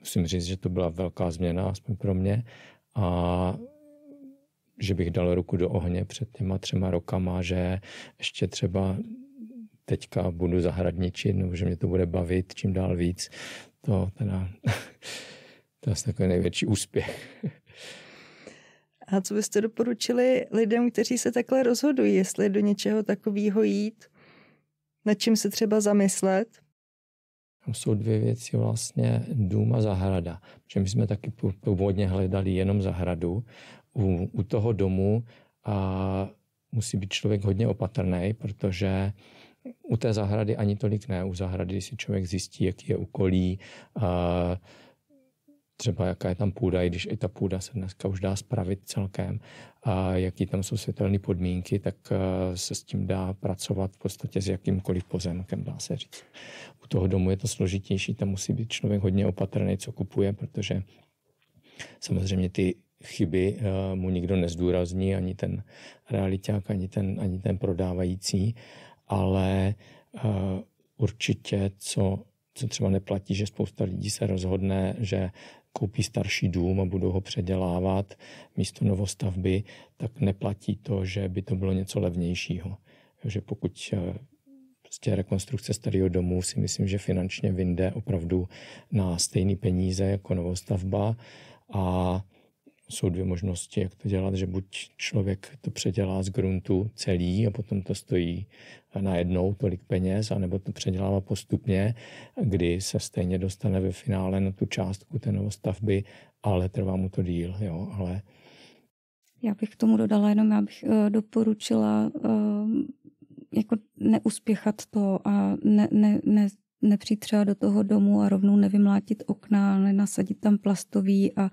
musím říct, že to byla velká změna, aspoň pro mě a že bych dal ruku do ohně před těma třema rokama, že ještě třeba teďka budu zahradničit, nebo že mě to bude bavit čím dál víc, to teda <laughs> to je takový největší úspěch. A co byste doporučili lidem, kteří se takhle rozhodují, jestli do něčeho takového jít, nad čím se třeba zamyslet? Tam jsou dvě věci vlastně, dům a zahrada. Protože my jsme taky původně hledali jenom zahradu. U, u toho domu a musí být člověk hodně opatrný, protože u té zahrady ani tolik ne. U zahrady si člověk zjistí, jaký je úkolí třeba jaká je tam půda, i když i ta půda se dneska už dá spravit celkem, a jaký tam jsou světelné podmínky, tak eh, se s tím dá pracovat v podstatě s jakýmkoliv pozemkem, dá se říct. U toho domu je to složitější, tam musí být člověk hodně opatrný, co kupuje, protože samozřejmě ty chyby eh, mu nikdo nezdůrazní, ani ten realiták, ani ten, ani ten prodávající, ale eh, určitě, co co třeba neplatí, že spousta lidí se rozhodne, že koupí starší dům a budou ho předělávat místo novostavby, tak neplatí to, že by to bylo něco levnějšího. Že pokud eh, prostě rekonstrukce starého domu si myslím, že finančně vynde opravdu na stejné peníze jako novostavba a jsou dvě možnosti, jak to dělat, že buď člověk to předělá z gruntu celý a potom to stojí najednou tolik peněz, anebo to předělává postupně, kdy se stejně dostane ve finále na tu částku té novostavby, ale trvá mu to díl, jo, ale... Já bych k tomu dodala jenom, já bych uh, doporučila uh, jako neuspěchat to a ne, ne, ne, nepřijít třeba do toho domu a rovnou nevymlátit okna, nenasadit tam plastový a uh,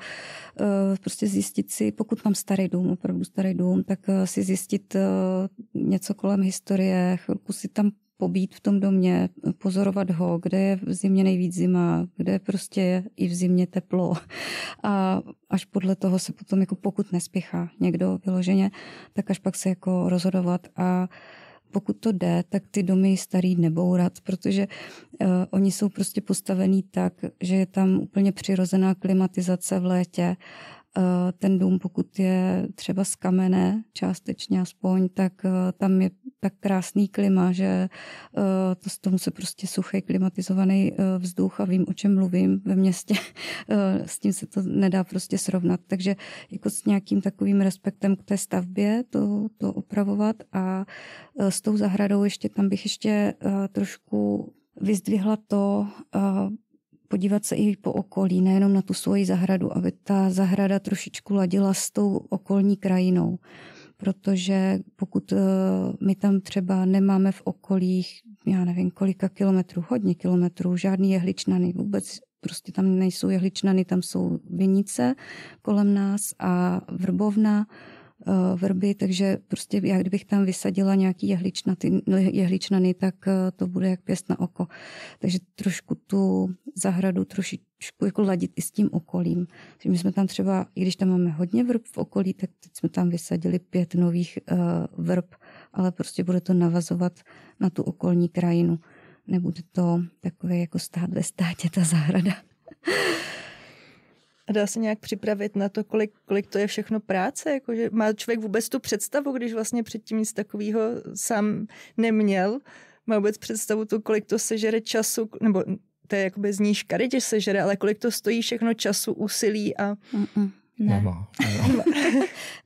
prostě zjistit si, pokud mám starý dům, opravdu starý dům, tak uh, si zjistit uh, něco kolem historie, chvilku si tam pobít v tom domě, pozorovat ho, kde je v zimě nejvíc zima, kde prostě je prostě i v zimě teplo. A až podle toho se potom, jako pokud nespěchá někdo vyloženě, tak až pak se jako rozhodovat a uh, pokud to jde, tak ty domy starý nebourat, protože uh, oni jsou prostě postavený tak, že je tam úplně přirozená klimatizace v létě Eh, ten dům, pokud je třeba z kamene, částečně aspoň, tak eh, tam je tak krásný klima, že eh, to z tomu se prostě suchý klimatizovaný vzduch a vím, o čem mluvím ve městě. <laughs> S tím se to nedá prostě srovnat. Takže jako s nějakým takovým respektem k té stavbě to, to opravovat a s tou zahradou ještě tam bych ještě trošku vyzdvihla to, podívat se i po okolí, nejenom na tu svoji zahradu, aby ta zahrada trošičku ladila s tou okolní krajinou. Protože pokud eh, my tam třeba nemáme v okolích, já nevím, kolika kilometrů, hodně kilometrů, žádný jehličnany, vůbec prostě tam nejsou jehličnany, tam jsou vinice kolem nás a vrbovna, Eh, vrby, takže prostě já kdybych tam vysadila nějaký jehličnaty, jehličnany, tak eh, to bude jak pěst na oko. Takže trošku tu zahradu trošičku jako ladit i s tím okolím. Takže my jsme tam třeba, i když tam máme hodně vrb v okolí, tak teď jsme tam vysadili pět nových uh, vrb, ale prostě bude to navazovat na tu okolní krajinu. Nebude to takové jako stát ve státě ta zahrada. <laughs> A dá se nějak připravit na to, kolik, kolik to je všechno práce? Jako, že má člověk vůbec tu představu, když vlastně předtím nic takového sám neměl? Má vůbec představu to, kolik to sežere času, nebo to je jakoby zní škaredě sežere, ale kolik to stojí všechno času, úsilí a... Mm-mm. Ne. Nemá. <laughs> Nemá.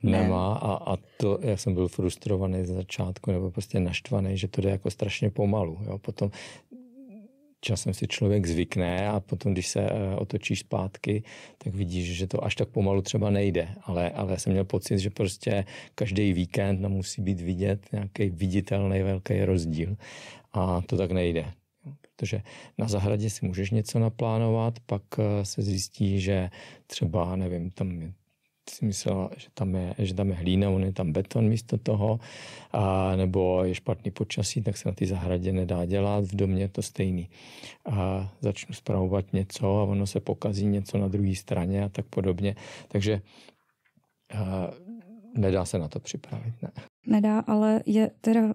Nemá a, a to, já jsem byl frustrovaný z začátku, nebo prostě naštvaný, že to jde jako strašně pomalu. Jo. Potom časem si člověk zvykne a potom, když se eh, otočíš zpátky, tak vidíš, že to až tak pomalu třeba nejde. Ale, ale jsem měl pocit, že prostě každý víkend nám musí být vidět nějaký viditelný velký rozdíl. A to tak nejde. Protože na zahradě si můžeš něco naplánovat, pak eh, se zjistí, že třeba, nevím, tam ty si myslel, že tam, je, že tam je hlína, on je tam beton místo toho, a, nebo je špatný počasí, tak se na té zahradě nedá dělat, v domě je to stejný. A začnu spravovat něco a ono se pokazí něco na druhé straně a tak podobně. Takže a, nedá se na to připravit. Ne. Nedá, ale je teda uh,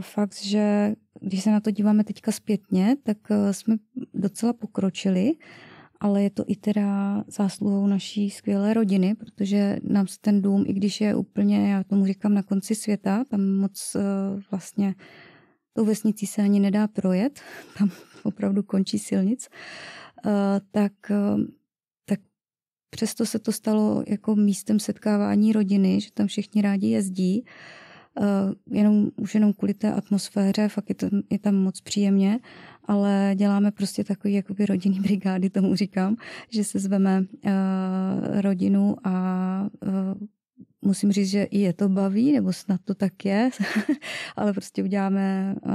fakt, že když se na to díváme teďka zpětně, tak uh, jsme docela pokročili. Uh, ale je to i teda zásluhou naší skvělé rodiny, protože nám se ten dům, i když je úplně, já tomu říkám, na konci světa, tam moc eh, vlastně tou vesnicí se ani nedá projet, <laughs> tam opravdu končí silnic, eh, tak, eh, tak přesto se to stalo jako místem setkávání rodiny, že tam všichni rádi jezdí Eh, jenom, už jenom kvůli té atmosféře, fakt je, to, je tam moc příjemně, ale děláme prostě takový jakoby rodinný <laughs> brigády, tomu říkám, že se zveme uh, rodinu a uh, musím říct, že i je to baví, nebo snad to tak je, <laughs> ale prostě uděláme uh,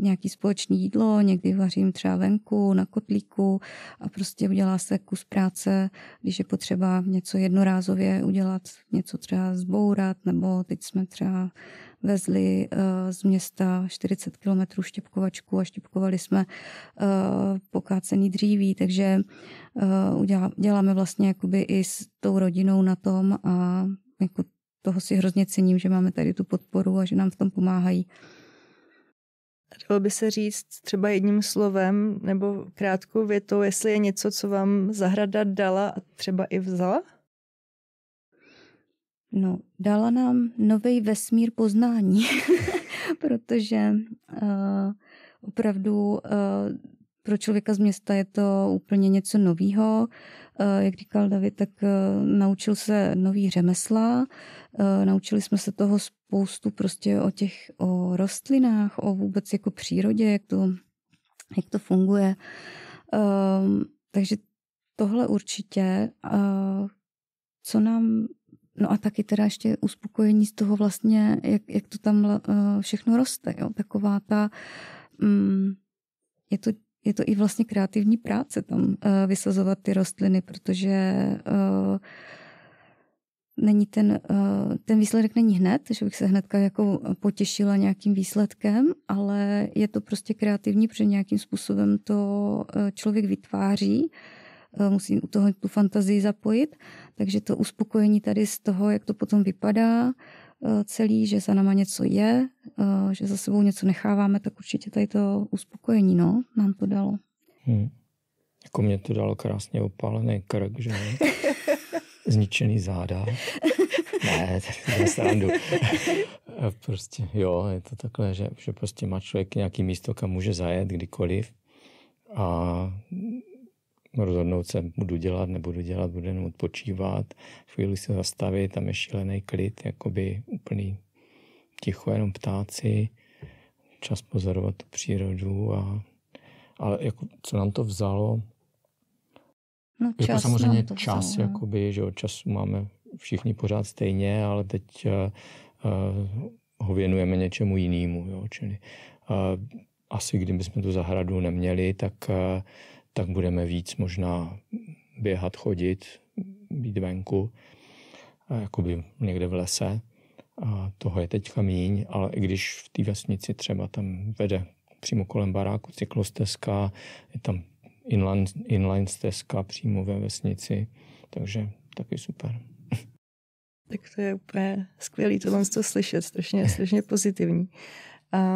nějaký společný jídlo, někdy vařím třeba venku, na kotlíku a prostě udělá se kus práce, když je potřeba něco jednorázově udělat, něco třeba zbourat, nebo teď jsme třeba vezli uh, z města 40 kilometrů štěpkovačku a štěpkovali jsme uh, pokácený dříví, takže uh, udělá, děláme vlastně jakoby i s tou rodinou na tom a jako toho si hrozně cením, že máme tady tu podporu a že nám v tom pomáhají. Dalo by se říct třeba jedním slovem nebo krátkou větou, jestli je něco, co vám zahrada dala a třeba i vzala? No, dala nám nový vesmír poznání, <laughs> protože uh, opravdu uh, pro člověka z města je to úplně něco novýho. Eh, jak říkal David, tak eh, naučil se nový řemesla, eh, naučili jsme se toho spoustu prostě o těch o rostlinách, o vůbec jako přírodě, jak to, jak to funguje. Ehm, takže tohle určitě, co nám No a taky teda ještě uspokojení z toho vlastně, jak, jak to tam všechno roste. Jo? Taková ta, mm, je to je to i vlastně kreativní práce tam eh, vysazovat ty rostliny, protože eh, není ten, eh, ten výsledek není hned, že bych se hnedka jako potěšila nějakým výsledkem, ale je to prostě kreativní, protože nějakým způsobem to člověk vytváří, musí u toho tu fantazii zapojit, takže to uspokojení tady z toho, jak to potom vypadá, Eh, celý, že za náma něco je, eh, že za sebou něco necháváme, tak určitě tady to uspokojení, no, nám to dalo. Hmm. Jako mě to dalo krásně opálený krk, že <laughs> Zničený záda. ne, to srandu. prostě jo, je to takhle, že, že prostě má člověk nějaký místo, kam může zajet kdykoliv a rozhodnout se, budu dělat, nebudu dělat, budu jenom odpočívat, chvíli se zastavit, tam je šílený klid, jakoby úplný ticho, jenom ptáci, čas pozorovat tu přírodu a ale jako, co nám to vzalo, No, jako čas, jako samozřejmě to čas, vzalo, no. jakoby, že od čas máme všichni pořád stejně, ale teď uh, uh, ho věnujeme něčemu jinému. Jo, čili, uh, asi kdybychom tu zahradu neměli, tak, uh, tak budeme víc možná běhat, chodit, být venku, jakoby někde v lese. A toho je teďka míň, ale i když v té vesnici třeba tam vede přímo kolem baráku cyklostezka, je tam inline, inline stezka přímo ve vesnici, takže taky super. Tak to je úplně skvělé z to slyšet, strašně, strašně pozitivní.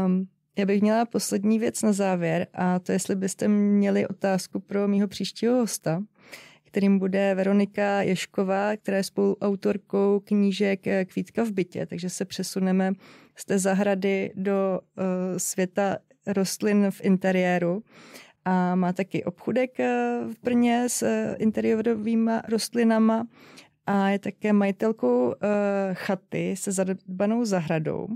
Um, já bych měla poslední věc na závěr a to, jestli byste měli otázku pro mýho příštího hosta, kterým bude Veronika Ješková, která je spoluautorkou knížek eh, Kvítka v bytě, takže se přesuneme z té zahrady do uh, světa rostlin v interiéru a má taky obchudek eh, v Brně s interiérovými rostlinama a je také majitelkou chaty se zadbanou zahradou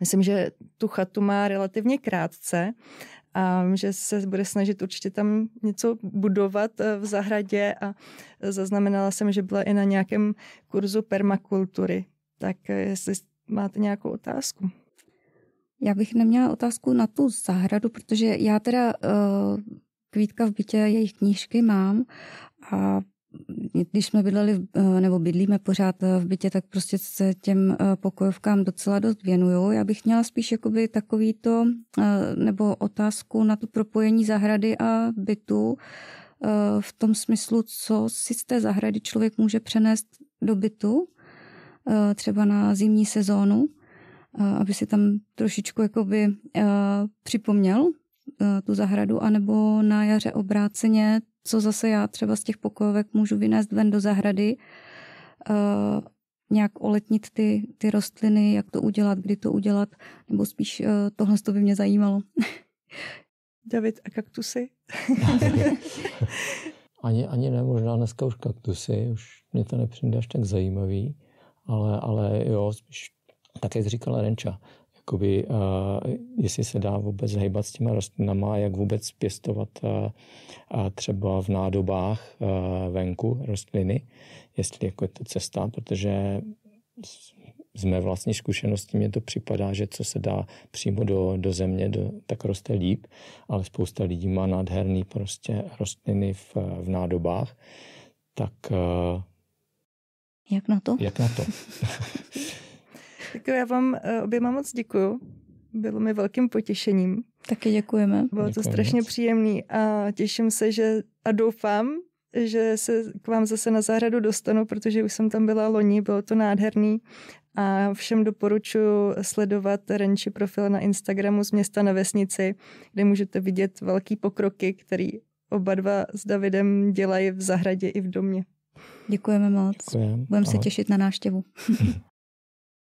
Myslím, že tu chatu má relativně krátce a že se bude snažit určitě tam něco budovat eh, v zahradě a zaznamenala jsem, že byla i na nějakém kurzu permakultury. Tak eh, jestli máte nějakou otázku. Já bych neměla otázku na tu zahradu, protože já teda uh, kvítka v bytě jejich knížky mám a když jsme bydleli, eh, nebo bydlíme pořád eh, v bytě, tak prostě se těm eh, pokojovkám docela dost věnuju. Já bych měla spíš jakoby takový to, nebo otázku na to propojení zahrady a bytu, v tom smyslu, co si z té zahrady člověk může přenést do bytu, třeba na zimní sezónu, aby si tam trošičku jakoby připomněl tu zahradu, anebo na jaře obráceně co zase já třeba z těch pokojovek můžu vynést ven do zahrady, nějak oletnit ty, ty rostliny, jak to udělat, kdy to udělat, nebo spíš e, tohle to by mě zajímalo. <laughs> David, a kaktusy? <laughs> ani, ani ne, možná dneska už kaktusy, už mě to nepřijde až tak zajímavý, ale, ale jo, spíš tak, jak říkala Renča, jakoby, a, jestli se dá vůbec hejbat s těma rostlinama, jak vůbec pěstovat a, a třeba v nádobách a, venku rostliny, jestli jako je to cesta, protože z mé vlastní zkušenosti mě to připadá, že co se dá přímo do, do země, do, tak roste líp, ale spousta lidí má nádherný prostě rostliny v, v nádobách, tak... Jak na to? Jak na to? <laughs> Tak jo, já vám eh, oběma moc děkuju. Bylo mi velkým potěšením. Taky děkujeme. Bylo Děkuji to strašně moc. příjemný a těším se, že a doufám, že se k vám zase na zahradu dostanu, protože už jsem tam byla loni, bylo to nádherný a všem doporučuji sledovat Renči profil na Instagramu z města na vesnici, kde můžete vidět velký pokroky, který oba dva s Davidem dělají v zahradě i v domě. Děkujeme moc. Děkujem. Budeme se těšit na návštěvu. <laughs>